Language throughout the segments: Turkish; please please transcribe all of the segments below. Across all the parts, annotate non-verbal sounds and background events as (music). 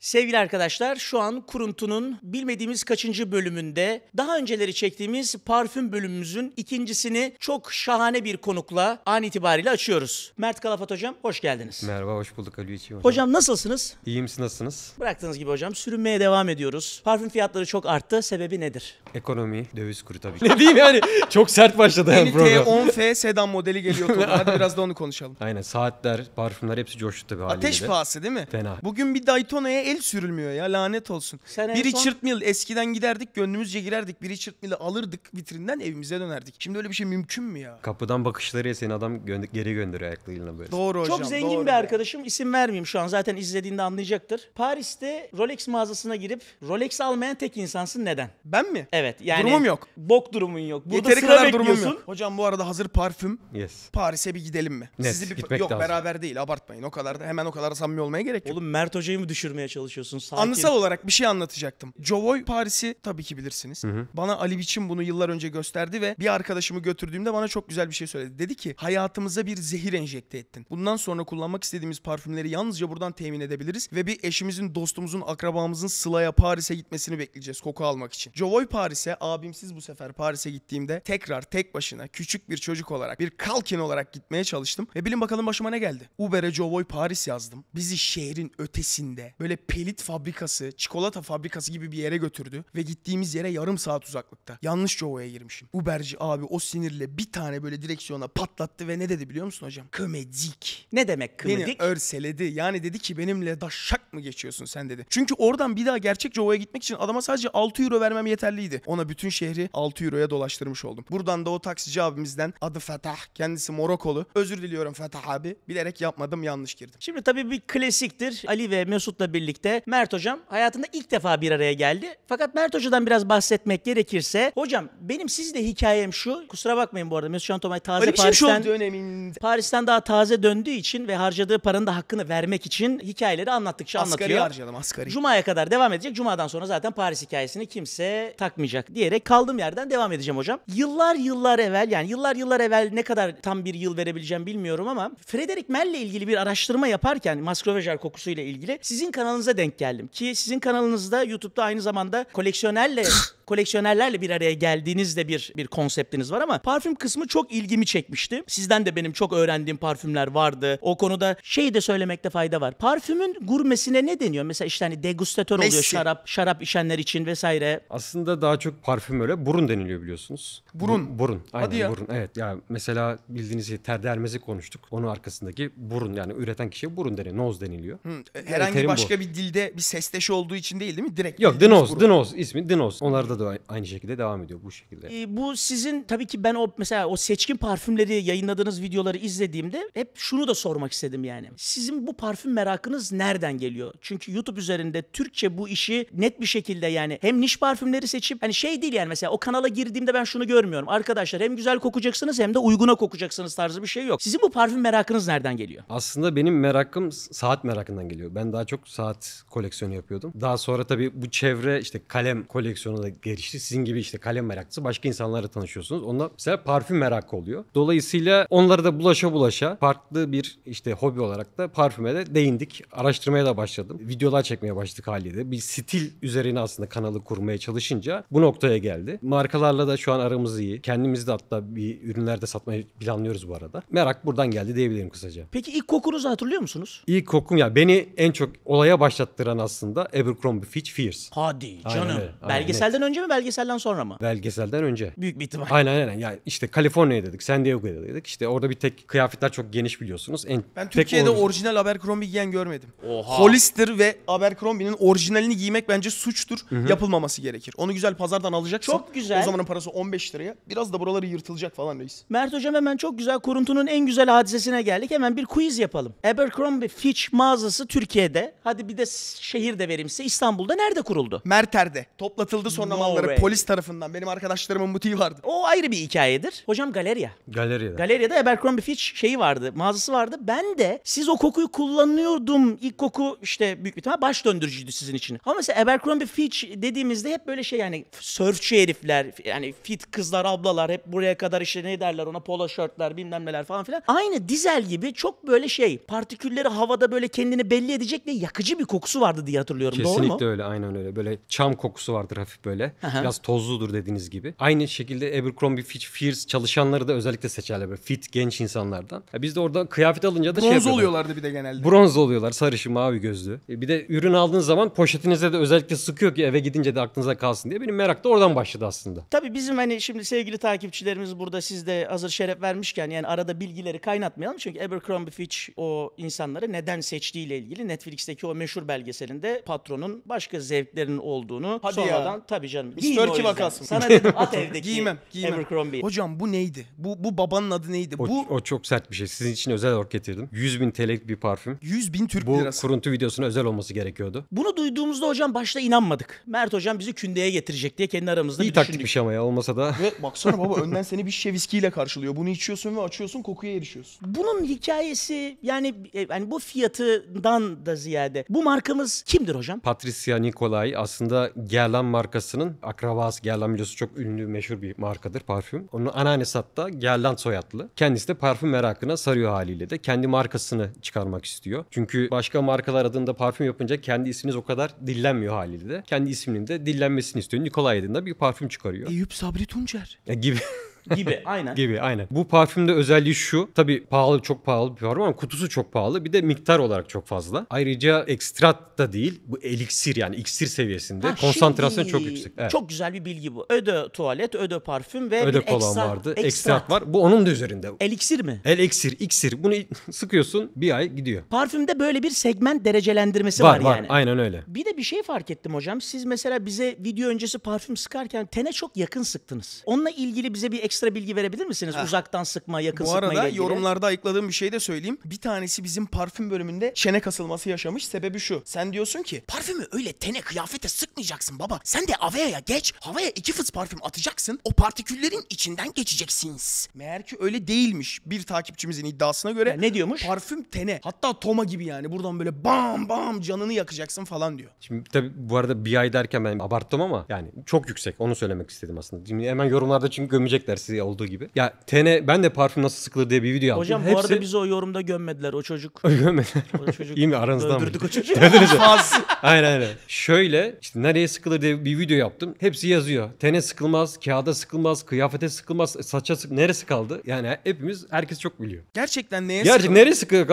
Sevgili arkadaşlar şu an kuruntunun bilmediğimiz kaçıncı bölümünde daha önceleri çektiğimiz parfüm bölümümüzün ikincisini çok şahane bir konukla an itibariyle açıyoruz. Mert Kalafat hocam hoş geldiniz. Merhaba hoş bulduk Ali Üçi hocam. Hocam nasılsınız? İyiyim siz nasılsınız? Bıraktığınız gibi hocam sürünmeye devam ediyoruz. Parfüm fiyatları çok arttı sebebi nedir? Ekonomi, döviz kuru tabii ki. (laughs) ne diyeyim yani çok sert başladı yani program. 10F sedan modeli geliyor. Hadi biraz da onu konuşalım. (laughs) Aynen saatler, parfümler hepsi coştu tabii Ateş pahası değil mi? Fena. Bugün bir Daytona'ya el sürülmüyor ya lanet olsun. Sen bir Richard son... Mill eskiden giderdik gönlümüzce girerdik. Bir Richard Mill'i alırdık vitrinden evimize dönerdik. Şimdi öyle bir şey mümkün mü ya? Kapıdan bakışları ya seni adam gö- geri gönderiyor ayaklığıyla böyle. Doğru hocam. Çok zengin doğru. bir arkadaşım isim vermeyeyim şu an zaten izlediğinde anlayacaktır. Paris'te Rolex mağazasına girip Rolex almayan tek insansın neden? Ben mi? Evet yani. Durumum yok. Bok durumun yok. Burada Yeteri sıra kadar durumum yok. Hocam bu arada hazır parfüm. Yes. Paris'e bir gidelim mi? Net, Sizi bir... Gitmek yok lazım. beraber değil abartmayın o kadar da hemen o kadar samimi olmaya gerek yok. Oğlum Mert hocayı mı düşürmeye çalışıyorsun? çalışıyorsun? Sakin. Anısal olarak bir şey anlatacaktım. Jovoy Paris'i tabii ki bilirsiniz. Hı hı. Bana Ali Biçim bunu yıllar önce gösterdi ve bir arkadaşımı götürdüğümde bana çok güzel bir şey söyledi. Dedi ki hayatımıza bir zehir enjekte ettin. Bundan sonra kullanmak istediğimiz parfümleri yalnızca buradan temin edebiliriz ve bir eşimizin, dostumuzun, akrabamızın Sıla'ya Paris'e gitmesini bekleyeceğiz koku almak için. Jovoy Paris'e abimsiz bu sefer Paris'e gittiğimde tekrar tek başına küçük bir çocuk olarak bir kalkin olarak gitmeye çalıştım ve bilin bakalım başıma ne geldi. Uber'e Jovoy Paris yazdım. Bizi şehrin ötesinde böyle pelit fabrikası, çikolata fabrikası gibi bir yere götürdü ve gittiğimiz yere yarım saat uzaklıkta. Yanlış ovaya girmişim. Uberci abi o sinirle bir tane böyle direksiyona patlattı ve ne dedi biliyor musun hocam? Kömedik. Ne demek kömedik? Beni örseledi. Yani dedi ki benimle daşak mı geçiyorsun sen dedi. Çünkü oradan bir daha gerçek ovaya gitmek için adama sadece 6 euro vermem yeterliydi. Ona bütün şehri 6 euroya dolaştırmış oldum. Buradan da o taksici abimizden adı Fetah, kendisi Morokolu. Özür diliyorum Fetah abi. Bilerek yapmadım yanlış girdim. Şimdi tabii bir klasiktir. Ali ve Mesut'la birlikte birlikte Mert Hocam hayatında ilk defa bir araya geldi. Fakat Mert Hoca'dan biraz bahsetmek gerekirse hocam benim sizle hikayem şu. Kusura bakmayın bu arada Mesut Can Tomay taze şey Paris'ten döneminde. Paris'ten daha taze döndüğü için ve harcadığı paranın da hakkını vermek için hikayeleri anlattıkça şey asgari anlatıyor. Asgari harcadım asgari. Cuma'ya kadar devam edecek. Cuma'dan sonra zaten Paris hikayesini kimse takmayacak diyerek kaldığım yerden devam edeceğim hocam. Yıllar yıllar evvel yani yıllar yıllar evvel ne kadar tam bir yıl verebileceğim bilmiyorum ama Frederick Mell ile ilgili bir araştırma yaparken maskrobejel kokusuyla ilgili sizin kanalınıza kanalınıza denk geldim. Ki sizin kanalınızda YouTube'da aynı zamanda koleksiyonerle (laughs) koleksiyonerlerle bir araya geldiğinizde bir bir konseptiniz var ama parfüm kısmı çok ilgimi çekmişti. Sizden de benim çok öğrendiğim parfümler vardı. O konuda şey de söylemekte fayda var. Parfümün gurmesine ne deniyor? Mesela işte hani degustatör oluyor Messi. şarap şarap içenler için vesaire. Aslında daha çok parfüm öyle burun deniliyor biliyorsunuz. Burun. Bu- burun. Aynen Hadi ya. burun. Evet ya mesela bildiğiniz gibi ter dermezi konuştuk. Onun arkasındaki burun yani üreten kişi burun deniyor. Nose deniliyor. Hı, herhangi terim bu. başka bir dilde bir sesteş olduğu için değil değil mi? Direkt. Yok Dinos, Dinos ismi Dinos. Onlarda da aynı şekilde devam ediyor bu şekilde. E, bu sizin tabii ki ben o mesela o seçkin parfümleri yayınladığınız videoları izlediğimde hep şunu da sormak istedim yani. Sizin bu parfüm merakınız nereden geliyor? Çünkü YouTube üzerinde Türkçe bu işi net bir şekilde yani hem niş parfümleri seçip hani şey değil yani mesela o kanala girdiğimde ben şunu görmüyorum. Arkadaşlar hem güzel kokacaksınız hem de uyguna kokacaksınız tarzı bir şey yok. Sizin bu parfüm merakınız nereden geliyor? Aslında benim merakım saat merakından geliyor. Ben daha çok saat koleksiyonu yapıyordum. Daha sonra tabii bu çevre işte kalem koleksiyonu da gelişti. Sizin gibi işte kalem meraklısı başka insanlarla tanışıyorsunuz. Onlar mesela parfüm merakı oluyor. Dolayısıyla onları da bulaşa bulaşa farklı bir işte hobi olarak da parfüme de değindik. Araştırmaya da başladım. Videolar çekmeye başladık haliyle. Bir stil üzerine aslında kanalı kurmaya çalışınca bu noktaya geldi. Markalarla da şu an aramız iyi. Kendimiz de hatta bir ürünlerde satmayı planlıyoruz bu arada. Merak buradan geldi diyebilirim kısaca. Peki ilk kokunuzu hatırlıyor musunuz? İlk kokum ya beni en çok olaya baş başlattıran aslında Abercrombie Fitch Fierce. Hadi canım. öyle, aynen, Belgeselden önce mi belgeselden sonra mı? Belgeselden önce. Büyük bir ihtimal. Aynen aynen. Yani işte Kaliforniya dedik, San Diego dedik. İşte orada bir tek kıyafetler çok geniş biliyorsunuz. En, Ben Türkiye'de orijinal- orijinal Abercrombie giyen görmedim. Oha. Hollister ve Abercrombie'nin orijinalini giymek bence suçtur. Yapılmaması gerekir. Onu güzel pazardan alacaksın. Çok güzel. O zamanın parası 15 liraya. Biraz da buraları yırtılacak falan reis. Mert hocam hemen çok güzel kuruntunun en güzel hadisesine geldik. Hemen bir quiz yapalım. Abercrombie Fitch mağazası Türkiye'de. Hadi bir ilde şehirde verimse İstanbul'da nerede kuruldu? Merter'de. Toplatıldı sonra no malları way. polis tarafından. Benim arkadaşlarımın butiği vardı. O ayrı bir hikayedir. Hocam galerya. Galerya. Galeryada Abercrombie Fitch şeyi vardı, mağazası vardı. Ben de siz o kokuyu kullanıyordum. İlk koku işte büyük bir ihtimal baş döndürücüydü sizin için. Ama mesela Abercrombie Fitch dediğimizde hep böyle şey yani sörfçü herifler, yani fit kızlar, ablalar hep buraya kadar işte ne derler ona polo şörtler bilmem neler falan filan. Aynı dizel gibi çok böyle şey partikülleri havada böyle kendini belli edecek ve yakıcı bir kokusu vardı diye hatırlıyorum. Kesinlikle Doğru mu? öyle aynen öyle. Böyle çam kokusu vardır hafif böyle. Aha. Biraz tozludur dediğiniz gibi. Aynı şekilde Abercrombie Fitch Fierce çalışanları da özellikle seçerler böyle fit genç insanlardan. Ya biz de orada kıyafet alınca da şey Bronz şey yapıyorlar. oluyorlardı bir de genelde. Bronz oluyorlar sarışı mavi gözlü. E bir de ürün aldığınız zaman poşetinize de özellikle sıkıyor ki eve gidince de aklınıza kalsın diye. Benim merak da oradan başladı aslında. Tabii bizim hani şimdi sevgili takipçilerimiz burada siz de hazır şeref vermişken yani arada bilgileri kaynatmayalım. Çünkü Abercrombie Fitch o insanları neden seçtiğiyle ilgili Netflix'teki o meşhur meşhur belgeselinde patronun başka zevklerinin olduğunu Hadi sonradan ya. tabii canım. Miss Turkey vakası. Sana dedim at evdeki giymem, giymem. Abercrombie. Hocam bu neydi? Bu, bu babanın adı neydi? O, bu... o çok sert bir şey. Sizin için özel ork getirdim. 100 bin TL'lik bir parfüm. 100 bin Türk bu lirası. Bu kuruntu videosuna özel olması gerekiyordu. Bunu duyduğumuzda hocam başta inanmadık. Mert hocam bizi kündeye getirecek diye kendi aramızda İyi bir taktikmiş ama ya olmasa da. Ve baksana baba önden seni bir şişe viskiyle karşılıyor. Bunu içiyorsun ve açıyorsun kokuya erişiyorsun. Bunun hikayesi yani e, yani bu fiyatından da ziyade bu markamız kimdir hocam? Patricia Nikolay aslında Guerlain markasının akrabası. Guerlain biliyorsun çok ünlü, meşhur bir markadır parfüm. Onun anneannesi hatta Guerlain soyadlı. Kendisi de parfüm merakına sarıyor haliyle de. Kendi markasını çıkarmak istiyor. Çünkü başka markalar adında parfüm yapınca kendi isminiz o kadar dillenmiyor haliyle de. Kendi isminin de dillenmesini istiyor. Nikolay adında bir parfüm çıkarıyor. Eyüp Sabri Tuncer. E, gibi. (laughs) Gibi (laughs) aynen. gibi aynen. Bu parfümde özelliği şu. tabi pahalı çok pahalı bir parfüm ama kutusu çok pahalı. Bir de miktar olarak çok fazla. Ayrıca ekstrat da değil. Bu eliksir yani iksir seviyesinde. Ha, Konsantrasyon şimdi, çok şey, yüksek. Evet. Çok güzel bir bilgi bu. Öde tuvalet, öde parfüm ve öde bir kolan vardı. Ekstrat. ekstrat var. Bu onun da üzerinde. Eliksir mi? El eksir, iksir. Bunu (laughs) sıkıyorsun bir ay gidiyor. Parfümde böyle bir segment derecelendirmesi var, var, var yani. Aynen öyle. Bir de bir şey fark ettim hocam. Siz mesela bize video öncesi parfüm sıkarken tene çok yakın sıktınız. Onunla ilgili bize bir ekstra ekstra bilgi verebilir misiniz? Ha. Uzaktan sıkma, yakın Bu sıkma ile arada yorumlarda ayıkladığım bir şey de söyleyeyim. Bir tanesi bizim parfüm bölümünde çene kasılması yaşamış. Sebebi şu. Sen diyorsun ki parfümü öyle tene kıyafete sıkmayacaksın baba. Sen de Avea'ya geç. Havaya iki fıs parfüm atacaksın. O partiküllerin içinden geçeceksiniz. Meğer ki öyle değilmiş. Bir takipçimizin iddiasına göre. Ya ne diyormuş? Parfüm tene. Hatta Toma gibi yani. Buradan böyle bam bam canını yakacaksın falan diyor. Şimdi tabii bu arada bir ay derken ben abarttım ama yani çok yüksek. Onu söylemek istedim aslında. Şimdi hemen yorumlarda çünkü gömecekler egzersizi olduğu gibi. Ya tene ben de parfüm nasıl sıkılır diye bir video yaptım. Hocam Hepsi... bu arada bizi o yorumda gömmediler o çocuk. (laughs) gömmediler. O çocuk. İyi mi aranızdan Öldürdük mı? o çocuğu. Faz. aynen aynen. Şöyle işte nereye sıkılır diye bir video yaptım. Hepsi yazıyor. Tene sıkılmaz, kağıda sıkılmaz, kıyafete sıkılmaz, e, saça sık neresi kaldı? Yani hepimiz herkes çok biliyor. Gerçekten neye Gerçek nereye sıkılır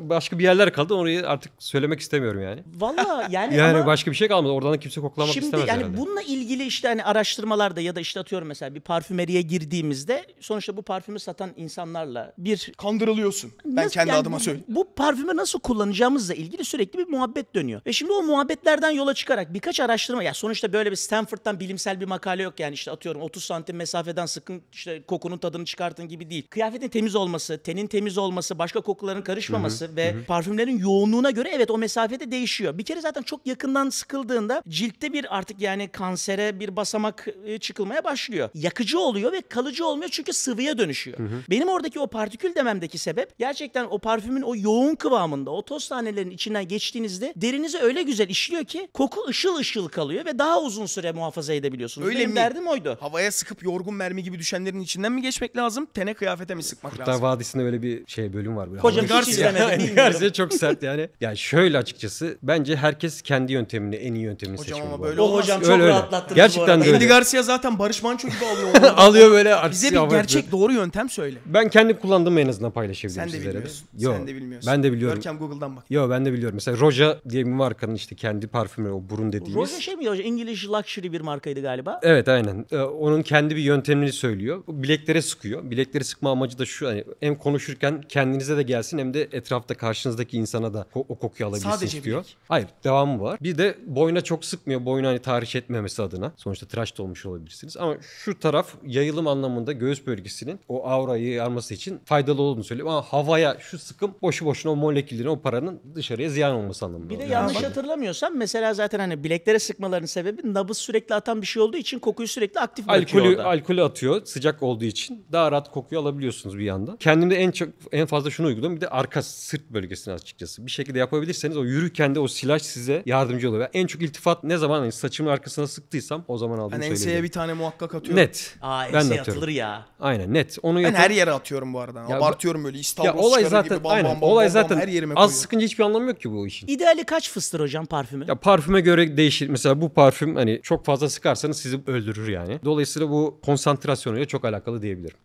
Başka bir yerler kaldı. Orayı artık söylemek istemiyorum yani. Valla (laughs) yani Yani ama... başka bir şey kalmadı. Oradan kimse koklamak şimdi istemez yani herhalde. bununla ilgili işte hani araştırmalarda ya da işte atıyorum mesela bir parfümeriye girdi girdiğimizde sonuçta bu parfümü satan insanlarla bir... Kandırılıyorsun. Nasıl, ben kendi yani adıma söyleyeyim. Bu parfümü nasıl kullanacağımızla ilgili sürekli bir muhabbet dönüyor. Ve şimdi o muhabbetlerden yola çıkarak birkaç araştırma... Ya sonuçta böyle bir Stanford'dan bilimsel bir makale yok yani işte atıyorum 30 santim mesafeden sıkın işte kokunun tadını çıkartın gibi değil. Kıyafetin temiz olması, tenin temiz olması, başka kokuların karışmaması hı hı, ve hı. parfümlerin yoğunluğuna göre evet o mesafede değişiyor. Bir kere zaten çok yakından sıkıldığında ciltte bir artık yani kansere bir basamak e, çıkılmaya başlıyor. Yakıcı oluyor ve kalıcı olmuyor çünkü sıvıya dönüşüyor. Hı hı. Benim oradaki o partikül dememdeki sebep gerçekten o parfümün o yoğun kıvamında o toz tanelerin içinden geçtiğinizde derinize öyle güzel işliyor ki koku ışıl ışıl kalıyor ve daha uzun süre muhafaza edebiliyorsunuz. Öyle Benim mi? derdim oydu. Havaya sıkıp yorgun mermi gibi düşenlerin içinden mi geçmek lazım? Tene kıyafete mi sıkmak Kurtlar lazım? Vadisi'nde böyle bir şey bölüm var. Böyle Hocam hiç izlemedim. Garcia çok sert yani. Yani şöyle açıkçası bence herkes kendi yöntemini en iyi yöntemini Hocam seçmeli. ama böyle o olmaz. hocam çok öyle, öyle. rahatlattınız Gerçekten bu arada. de öyle. Garcia zaten Barış Manço gibi alıyor. (laughs) Alıyor böyle böyle Bize bir gerçek yapıyor. doğru yöntem söyle. Ben kendi kullandığımı en azından paylaşabilirim Sen de sizlere. bilmiyorsun. Yo, Sen de bilmiyorsun. Ben de biliyorum. Görkem Google'dan bak. Yo ben de biliyorum. Mesela Roja diye bir markanın işte kendi parfümü o burun dediğimiz. Roja şey mi? Roja İngiliz luxury bir markaydı galiba. Evet aynen. Ee, onun kendi bir yöntemini söylüyor. Bileklere sıkıyor. Bilekleri sıkma amacı da şu. Hani hem konuşurken kendinize de gelsin hem de etrafta karşınızdaki insana da o, o kokuyu alabilirsiniz Sadece diyor. Bilek. Hayır devamı var. Bir de boyuna çok sıkmıyor. Boyuna hani tahriş etmemesi adına. Sonuçta tıraş da olmuş olabilirsiniz. Ama şu taraf yayılım anlamında anlamında göğüs bölgesinin o aurayı yarması için faydalı olduğunu söylüyorum. Ama havaya şu sıkım boşu boşuna o moleküllerin o paranın dışarıya ziyan olması anlamında. Bir de yanlış yani. hatırlamıyorsam mesela zaten hani bileklere sıkmalarının sebebi nabız sürekli atan bir şey olduğu için kokuyu sürekli aktif bırakıyor alkolü, orada. Alkolü atıyor sıcak olduğu için daha rahat kokuyu alabiliyorsunuz bir yandan. Kendimde en çok en fazla şunu uyguluyorum bir de arka sırt bölgesini açıkçası. Bir şekilde yapabilirseniz o yürürken de o silaj size yardımcı oluyor. Yani en çok iltifat ne zaman hani saçımın arkasına sıktıysam o zaman aldım hani söyleyeyim. Enseye bir tane muhakkak atıyorum. Net. Aa, ben de atıyorum. atılır ya. Aynen net. Onu Ben her yere atıyorum bu arada. Ya bu- Abartıyorum böyle İstanbul ya olay zaten gibi bam, aynen bam, bam, olay bam, bam, zaten her yerime az sıkınca hiçbir anlamı yok ki bu işin. İdeali kaç fıstır hocam parfümü? Ya parfüme göre değişir. Mesela bu parfüm hani çok fazla sıkarsanız sizi öldürür yani. Dolayısıyla bu konsantrasyonuyla çok alakalı diyebilirim.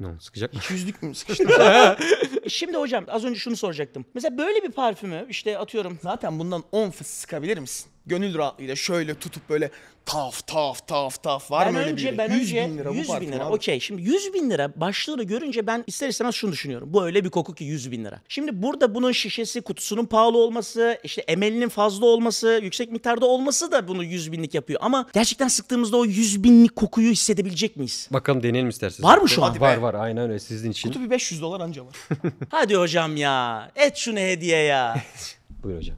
Ne oldu, sıkacak mı? Yüzlük mü (laughs) sıkıştı? (laughs) E, şimdi hocam az önce şunu soracaktım. Mesela böyle bir parfümü işte atıyorum Zaten bundan 10 fıs sıkabilir misin? gönül rahatlığıyla şöyle tutup böyle taf taf taf taf var ben mı öyle önce, bir ben 100 önce, bin lira 100 bu bin lira okey şimdi 100 bin lira başlığını görünce ben ister istemez şunu düşünüyorum bu öyle bir koku ki 100 bin lira şimdi burada bunun şişesi kutusunun pahalı olması işte emelinin fazla olması yüksek miktarda olması da bunu 100 binlik yapıyor ama gerçekten sıktığımızda o 100 binlik kokuyu hissedebilecek miyiz? Bakalım deneyelim isterseniz. Var mı şu an? Var var aynen öyle sizin için. Kutu bir 500 dolar anca var. (laughs) Hadi hocam ya et şunu hediye ya. (laughs) Buyur hocam.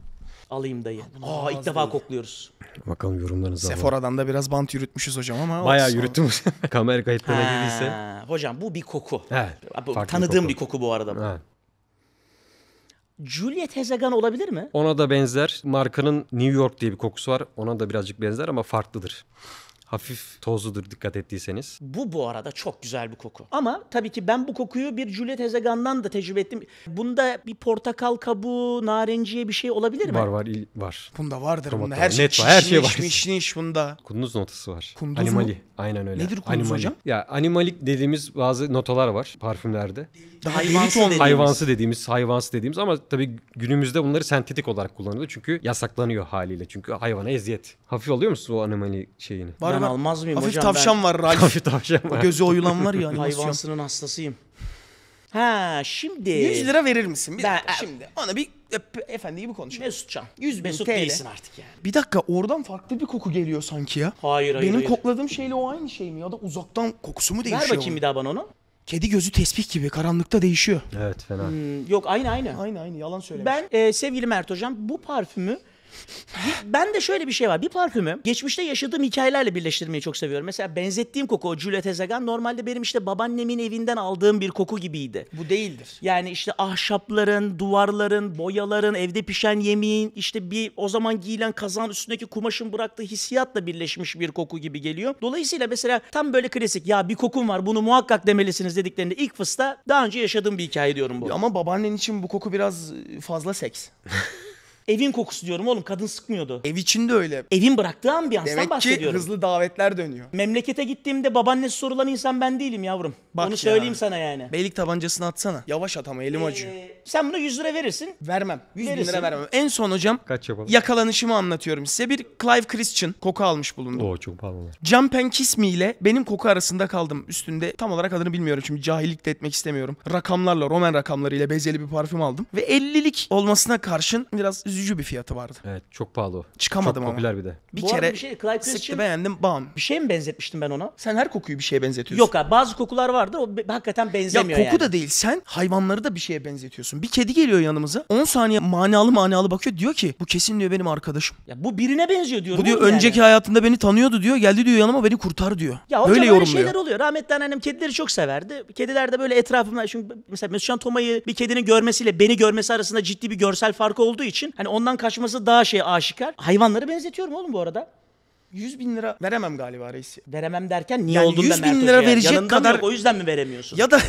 Alayım dayı. Aa ilk defa kokluyoruz. Bakalım yorumlarınızı Sephora'dan da biraz bant yürütmüşüz hocam ama. Bayağı yürüttüm. (laughs) Kamera kayıtlarına Ha, girdiyse. Hocam bu bir koku. Evet, Bu bir Tanıdığım koku. bir koku bu arada. bu. Ha. Juliet Hezegan olabilir mi? Ona da benzer. Markanın New York diye bir kokusu var. Ona da birazcık benzer ama farklıdır hafif tozludur dikkat ettiyseniz. Bu bu arada çok güzel bir koku. Ama tabii ki ben bu kokuyu bir Juliet Hezegan'dan da tecrübe ettim. Bunda bir portakal kabuğu, narenciye bir şey olabilir mi? Var var il- var. Bunda vardır Tomatlar. bunda. Her şey Net var, her şey var. çişmiş, mişniş bunda. Kunduz notası var. Kunduz mu? Aynen öyle. Nedir kunduz Animali. hocam? Ya animalik dediğimiz bazı notalar var parfümlerde. Daha Hayvansı dediğimiz. Hayvansı dediğimiz, hayvansı dediğimiz ama tabii günümüzde bunları sentetik olarak kullanılıyor. Çünkü yasaklanıyor haliyle. Çünkü hayvana eziyet. Hafif oluyor musun o animali şeyini? Var Ben ben almaz mıyım hafif hocam? tavşan ben... var Ralf. Hafif tavşan var. Gözü oyulan var ya. Hayvansının hastasıyım. Ha şimdi. 100 lira verir misin? Bir ben, dakika e, şimdi. Ona bir öp, efendi gibi konuşalım. Mesutcan. 100 bin Mesut TL. değilsin artık yani. Bir dakika oradan farklı bir koku geliyor sanki ya. Hayır hayır. Benim hayır. kokladığım şeyle o aynı şey mi ya da uzaktan kokusu mu değişiyor? Ver bakayım onun? bir daha bana onu. Kedi gözü tespih gibi karanlıkta değişiyor. Evet fena. Hmm, yok aynı aynı. Aynı aynı yalan söyleme. Ben e, sevgili Mert hocam bu parfümü ben de şöyle bir şey var. Bir parfümü geçmişte yaşadığım hikayelerle birleştirmeyi çok seviyorum. Mesela benzettiğim koku o Juliet Ezegan normalde benim işte babaannemin evinden aldığım bir koku gibiydi. Bu değildir. Yani işte ahşapların, duvarların, boyaların, evde pişen yemeğin, işte bir o zaman giyilen kazan üstündeki kumaşın bıraktığı hissiyatla birleşmiş bir koku gibi geliyor. Dolayısıyla mesela tam böyle klasik ya bir kokum var bunu muhakkak demelisiniz dediklerinde ilk fısta daha önce yaşadığım bir hikaye diyorum bu. Ama babaannen için bu koku biraz fazla seks. (laughs) Evin kokusu diyorum oğlum kadın sıkmıyordu. Ev içinde öyle. Evin bıraktığı ambiyanstan Demek ki hızlı davetler dönüyor. Memlekete gittiğimde babaannesi sorulan insan ben değilim yavrum. Bak Onu ya. söyleyeyim sana yani. Beylik tabancasını atsana. Yavaş at ama elim ee, acıyor. sen bunu 100 lira verirsin. Vermem. 100 Verirsin. lira vermem. En son hocam Kaç yapalım? yakalanışımı anlatıyorum size. Bir Clive Christian koku almış bulundu. Oo çok pahalı. Jump Kiss Me ile benim koku arasında kaldım. Üstünde tam olarak adını bilmiyorum çünkü cahillik de etmek istemiyorum. Rakamlarla, Roman rakamlarıyla bezeli bir parfüm aldım. Ve 50'lik olmasına karşın biraz üzücü bir fiyatı vardı. Evet çok pahalı o. Çıkamadım çok ama. popüler bir de. Bir Bu kere bir şey, Clyde sıktı Christian, beğendim bam. Bir şey mi benzetmiştim ben ona? Sen her kokuyu bir şeye benzetiyorsun. Yok abi bazı kokular vardır o hakikaten benzemiyor Ya koku yani. da değil sen hayvanları da bir şeye benzetiyorsun. Bir kedi geliyor yanımıza 10 saniye manalı manalı bakıyor diyor ki bu kesin diyor benim arkadaşım. Ya bu birine benziyor diyor. Bu diyor oğlum yani. önceki hayatında beni tanıyordu diyor geldi diyor yanıma beni kurtar diyor. Ya hocam böyle öyle yorumluyor. şeyler oluyor. Rahmetli annem kedileri çok severdi. Kediler de böyle etrafımda. Çünkü mesela Mesutcan Toma'yı bir kedinin görmesiyle beni görmesi arasında ciddi bir görsel farkı olduğu için. Hani Hani ondan kaçması daha şey aşikar. Hayvanları benzetiyorum oğlum bu arada. 100 bin lira veremem galiba reisi. Veremem derken niye yani olduğunu da 100 bin lira verecek Yanında kadar... Yok, o yüzden mi veremiyorsun? Ya da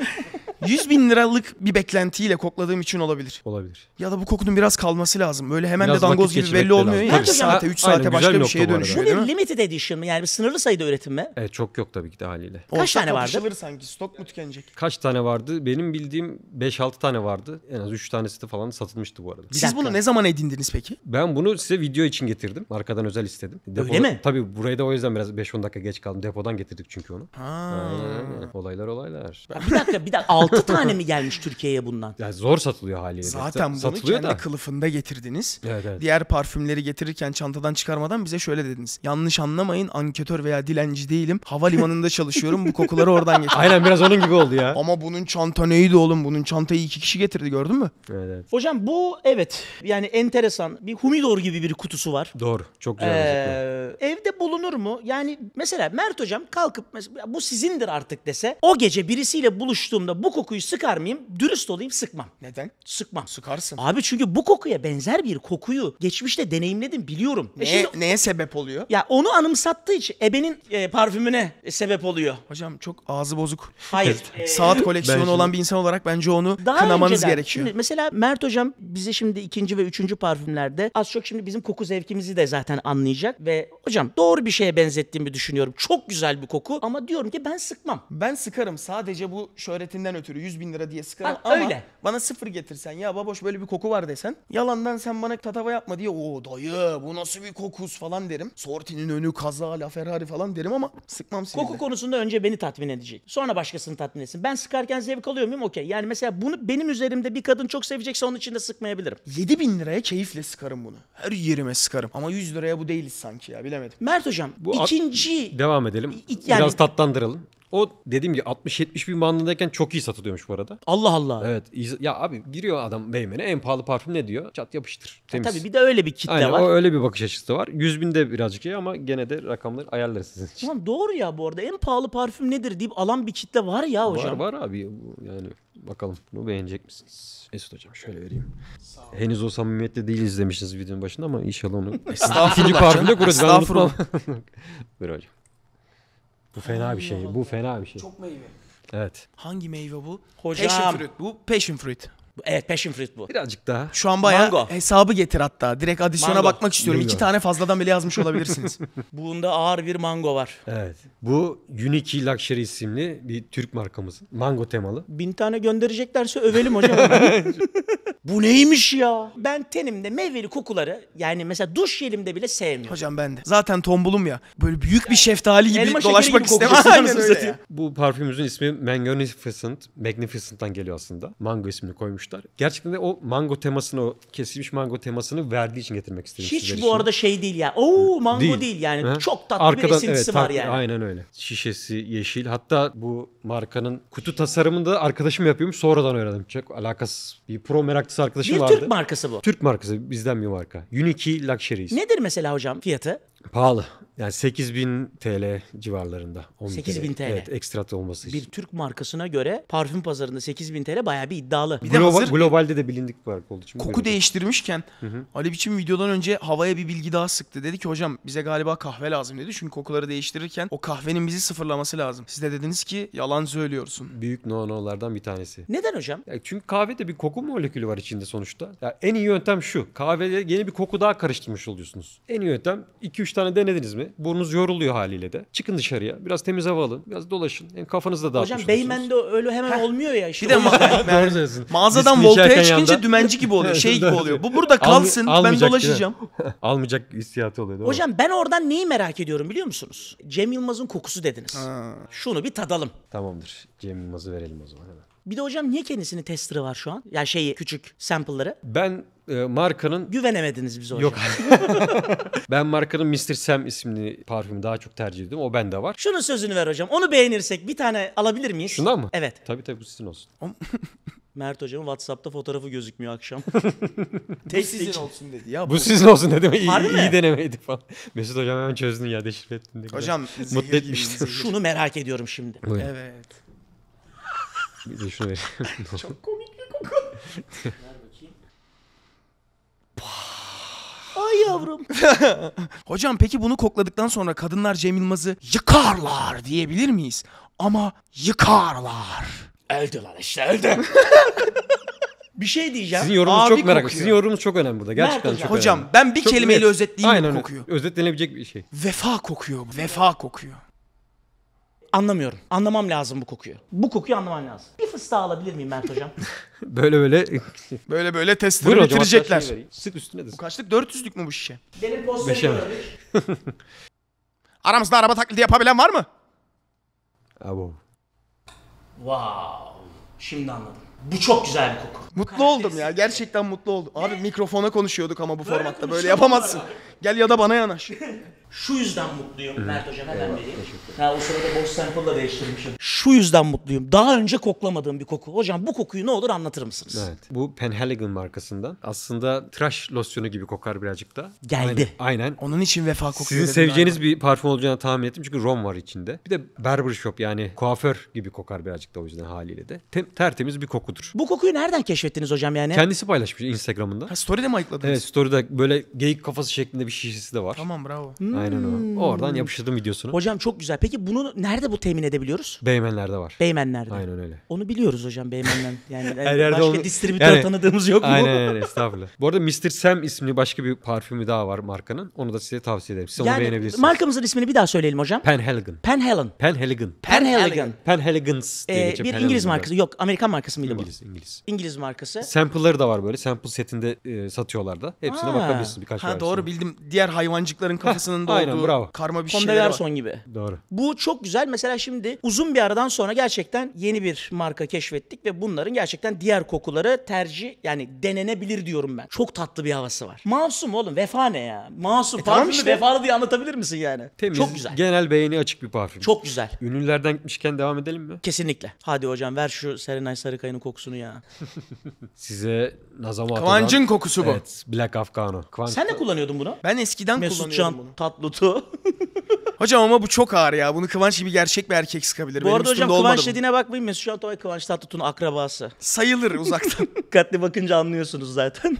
(laughs) 100 bin liralık bir beklentiyle kokladığım için olabilir. Olabilir. Ya da bu kokunun biraz kalması lazım. Böyle hemen Biraz de dangoz gibi belli olmuyor lazım. ya. Tabii 2 saate 3 saate başka bir nokta şeye bu arada. Bu bir mi? limited edition mı? Yani bir sınırlı sayıda üretim mi? Evet çok yok tabii ki de haliyle. Kaç Olsa tane vardı? kapışılır sanki stok mu tükenecek? Kaç tane vardı? Benim bildiğim 5-6 tane vardı. En az 3 tanesi de falan satılmıştı bu arada. Siz bunu ne zaman edindiniz peki? Ben bunu size video için getirdim. Arkadan özel istedim. Öyle mi? Tabii buraya da o yüzden biraz 5-10 dakika geç kaldım. Depodan getirdik çünkü onu. Ha. Aynen Olaylar olaylar. Bir dakika bir dakika. 6 (laughs) 6 tane mi gelmiş Türkiye'ye bundan? Yani zor satılıyor haliyle. Zaten bunu satılıyor kendi da. kılıfında getirdiniz. Evet, evet. Diğer parfümleri getirirken çantadan çıkarmadan bize şöyle dediniz. Yanlış anlamayın anketör veya dilenci değilim. Havalimanında çalışıyorum bu kokuları oradan getirdim. Aynen biraz onun gibi oldu ya. Ama bunun çanta neydi oğlum? Bunun çantayı iki kişi getirdi gördün mü? Evet. evet. Hocam bu evet yani enteresan. Bir humidor gibi bir kutusu var. Doğru. Çok güzel. Ee, evde bulunur mu? Yani mesela Mert hocam kalkıp mesela bu sizindir artık dese o gece birisiyle buluştuğumda bu kokuyu sıkar mıyım? Dürüst olayım sıkmam. Neden? Sıkmam. Sıkarsın. Abi çünkü bu kokuya benzer bir kokuyu geçmişte deneyimledim biliyorum. E Neye, şimdi, neye sebep oluyor? Ya onu anımsattığı için ebenin e, parfümüne sebep oluyor. Hocam çok ağzı bozuk. Hayır. (laughs) e, Saat koleksiyonu şimdi... olan bir insan olarak bence onu Daha kınamanız önceden, gerekiyor. Şimdi mesela Mert hocam bize şimdi ikinci ve üçüncü parfümlerde az çok şimdi bizim koku zevkimizi de zaten anlayacak ve hocam doğru bir şeye benzettiğimi düşünüyorum. Çok güzel bir koku ama diyorum ki ben sıkmam. Ben sıkarım sadece bu şöhretinden ötürü ötürü 100 bin lira diye sıkarım ama öyle. bana sıfır getirsen ya baboş böyle bir koku var desen yalandan sen bana tatava yapma diye o dayı bu nasıl bir kokus falan derim. Sortinin önü kaza la Ferrari falan derim ama sıkmam seni Koku konusunda önce beni tatmin edecek. Sonra başkasını tatmin etsin. Ben sıkarken zevk alıyor muyum? Okey. Yani mesela bunu benim üzerimde bir kadın çok sevecekse onun için de sıkmayabilirim. 7 bin liraya keyifle sıkarım bunu. Her yerime sıkarım. Ama 100 liraya bu değiliz sanki ya bilemedim. Mert hocam Bu ikinci... Devam edelim. Yani- Biraz tatlandıralım. O dediğim gibi 60-70 bin bandındayken çok iyi satılıyormuş bu arada. Allah Allah. Evet. Ya abi giriyor adam Beymen'e en pahalı parfüm ne diyor? Çat yapıştır. Temiz. Tabii bir de öyle bir kitle Aynen, var. o öyle bir bakış açısı var. 100 bin de birazcık iyi ama gene de rakamları ayarlarız sizin için. Ulan doğru ya bu arada en pahalı parfüm nedir deyip alan bir kitle var ya hocam. Var var abi yani bakalım bunu beğenecek misiniz? Mesut hocam şöyle vereyim. Henüz o samimiyetle değiliz demiştiniz videonun başında ama inşallah onu. (laughs) Estağfurullah İkinci parfümde kuracağız Estağfurullah. (laughs) Buyur hocam. Bu fena bir şey. Bu fena bir şey. Çok meyve. Evet. Hangi meyve bu? Hocam. Passion fruit. Bu passion fruit. Evet passion fruit bu. Birazcık daha. Şu an bayağı Mango. hesabı getir hatta. Direkt adisyona Mango. bakmak istiyorum. Mango. İki tane fazladan bile yazmış olabilirsiniz. (laughs) Bunda ağır bir mango var. Evet. Bu Unique Luxury isimli bir Türk markamız. Mango temalı. Bin tane göndereceklerse övelim hocam. (laughs) Bu neymiş ya? Ben tenimde meyveli kokuları yani mesela duş yelimde bile sevmiyorum. Hocam ben de. Zaten tombulum ya. Böyle büyük bir şeftali gibi Elma dolaşmak gibi istemem. (laughs) Bu parfümümüzün ismi Magnificent. Magnificent'tan geliyor aslında. Mango ismini koymuşlar. Gerçekten de o mango temasını, o kesilmiş mango temasını verdiği için getirmek istedim Hiç bu için. arada şey değil ya. Oo mango değil, yani. Hı. Çok tatlı bir esintisi evet, var tatlı- yani. Aynen öyle. Şişesi yeşil. Hatta bu markanın kutu tasarımını da arkadaşım yapıyormuş. Sonradan öğrendim. Çok alakasız bir pro meraklısı markası arkadaşım bir vardı. Türk markası bu. Türk markası bizden bir marka. Uniki Luxuries. Nedir mesela hocam fiyatı? Pahalı. Yani 8000 TL civarlarında. 8000 TL. Evet ekstrat olması için. Bir Türk markasına göre parfüm pazarında 8000 TL bayağı bir iddialı. Bir de Global, hazır globalde de bilindik bir marka olduğu için. Koku biliyorum. değiştirmişken Hı-hı. Ali Biçim videodan önce havaya bir bilgi daha sıktı. Dedi ki hocam bize galiba kahve lazım dedi. Çünkü kokuları değiştirirken o kahvenin bizi sıfırlaması lazım. Siz de dediniz ki yalan söylüyorsun. Büyük no no'lardan bir tanesi. Neden hocam? Ya çünkü kahvede bir koku molekülü var içinde sonuçta. Ya en iyi yöntem şu. Kahvede yeni bir koku daha karıştırmış oluyorsunuz. En iyi yöntem 2-3 tane denediniz mi? Burnunuz yoruluyor haliyle de. Çıkın dışarıya. Biraz temiz hava alın. Biraz dolaşın. Hem kafanızda da dağıtmış Hocam Beymen'de öyle hemen olmuyor ya. Işte Bir de ma- (laughs) mağazadan Diskini voltaya çıkınca dümenci gibi oluyor. Şey gibi oluyor. Bu burada kalsın ben almayacak dolaşacağım. (laughs) Almayacak hissiyatı oluyor değil mi? Hocam ben oradan neyi merak ediyorum biliyor musunuz? Cem Yılmaz'ın kokusu dediniz. Şunu bir tadalım. Tamamdır. Cem Yılmaz'ı verelim o zaman hemen. Bir de hocam niye kendisini testleri var şu an? Yani şeyi küçük sample'ları. Ben e, markanın... Güvenemediniz bize hocam. Yok. (laughs) ben markanın Mr. Sam isimli parfümü daha çok tercih ediyorum. O bende var. Şunun sözünü ver hocam. Onu beğenirsek bir tane alabilir miyiz? Şundan mı? Evet. Tabii tabii bu sizin olsun. (laughs) Mert hocamın WhatsApp'ta fotoğrafı gözükmüyor akşam. (laughs) tek sizin olsun dedi. Ya bu, bu sizin olsun dedi. İyi, Harbi iyi denemeydi falan. Mesut hocam hemen çözdün ya deşifre ettin. De hocam mutlu etmiştim. Şunu merak ediyorum şimdi. Buyurun. Evet. Bize şunu ver. Çok komik bir koku. Ay yavrum. (laughs) Hocam peki bunu kokladıktan sonra kadınlar Cem Yılmaz'ı yıkarlar diyebilir miyiz? Ama yıkarlar. Elde lan işte elde. (laughs) bir şey diyeceğim. Sizin yorumunuz çok merak kokuyor. Sizin yorumunuz çok önemli burada. Gerçekten çok hocam? önemli. ben bir çok kelimeyle net. özetleyeyim Aynen, kokuyor. Özetlenebilecek bir şey. Vefa kokuyor. Vefa kokuyor. Anlamıyorum. Anlamam lazım bu kokuyu. Bu kokuyu anlamam lazım. Bir fıstığı alabilir miyim Mert hocam? (laughs) böyle böyle. böyle böyle testleri Buyur bitirecekler. Hocam, Sık üstüne de. Bu kaçlık 400'lük mü bu şişe? Benim posteri (laughs) Aramızda araba taklidi yapabilen var mı? Abo. Wow. Şimdi anladım. Bu çok güzel bir koku. Mutlu oldum ya. Gerçekten şey. mutlu oldum. Abi mikrofona konuşuyorduk ama bu böyle formatta. Böyle yapamazsın. Gel ya da bana yanaş. (laughs) Şu yüzden mutluyum. Evet. Mert hocam hemen vereyim. Ha, o sırada boş sample'la değiştirmişim. Şu yüzden mutluyum. Daha önce koklamadığım bir koku. Hocam bu kokuyu ne olur anlatır mısınız? Evet. Bu Penhaligon markasından. Aslında tıraş losyonu gibi kokar birazcık da. Geldi. Aynen. Aynen. Onun için vefa kokuyor. Sizin seveceğiniz bir parfüm olacağını tahmin ettim. Çünkü rom var içinde. Bir de Shop yani kuaför gibi kokar birazcık da o yüzden haliyle de. Tem- tertemiz bir kokudur. Bu kokuyu nereden keşfettiniz hocam yani? Kendisi paylaşmış Instagram'ında. Ha, story'de mi ayıkladınız? Evet story'de böyle geyik kafası şeklinde bir şişesi de var. Tamam bravo. Hmm aynen o. Oradan hmm. yapıştırdım videosunu. Hocam çok güzel. Peki bunu nerede bu temin edebiliyoruz? Beymenlerde var. Beymenlerde. Aynen öyle. Onu biliyoruz hocam Beymen'den. (laughs) Yani, Her yerde başka onu... distribütör yani, tanıdığımız yok mu? Aynen aynen estağfurullah. Bu arada Mr. Sam isimli başka bir parfümü daha var markanın. Onu da size tavsiye ederim. Siz yani, onu beğenebilirsiniz. Markamızın ismini bir daha söyleyelim hocam. Penhaligon. Penhaligon. Penhaligon. Penhaligon. Penhaligons diye ee, geçer. Bir İngiliz markası. Yok Amerikan markası mıydı İngiliz, bu? İngiliz. İngiliz. markası. Sample'ları da var böyle. Sample setinde e, satıyorlar da. Hepsine ha. bakabilirsiniz birkaç ha, Doğru bildim. Diğer hayvancıkların kafasının da Aynen, bravo. karma bir Comme des şeyler var. gibi. Doğru. Bu çok güzel. Mesela şimdi uzun bir aradan sonra gerçekten yeni bir marka keşfettik ve bunların gerçekten diğer kokuları tercih yani denenebilir diyorum ben. Çok tatlı bir havası var. Masum oğlum vefa ne ya? Masum. E, tamam parfümü işte. vefalı diye anlatabilir misin yani? Temiz, Çok güzel. genel beğeni açık bir parfüm. Çok güzel. Ünlülerden gitmişken devam edelim mi? Kesinlikle. Hadi hocam ver şu Serenay Sarıkaya'nın kokusunu ya. (laughs) Size Nazama Kıvancın kokusu bu. Evet, Black Afgano. Kıvanç- Sen de kullanıyordun bunu. Ben eskiden kullanıyordum Mesutcan bunu. tatlı Lotu. (laughs) hocam ama bu çok ağır ya. Bunu Kıvanç gibi gerçek bir erkek sıkabilir. Bu arada hocam Kıvanç dediğine bakmayın. Mesut Şantoy Kıvanç Tatlıtuğ'un akrabası. Sayılır uzaktan. (laughs) Katli bakınca anlıyorsunuz zaten.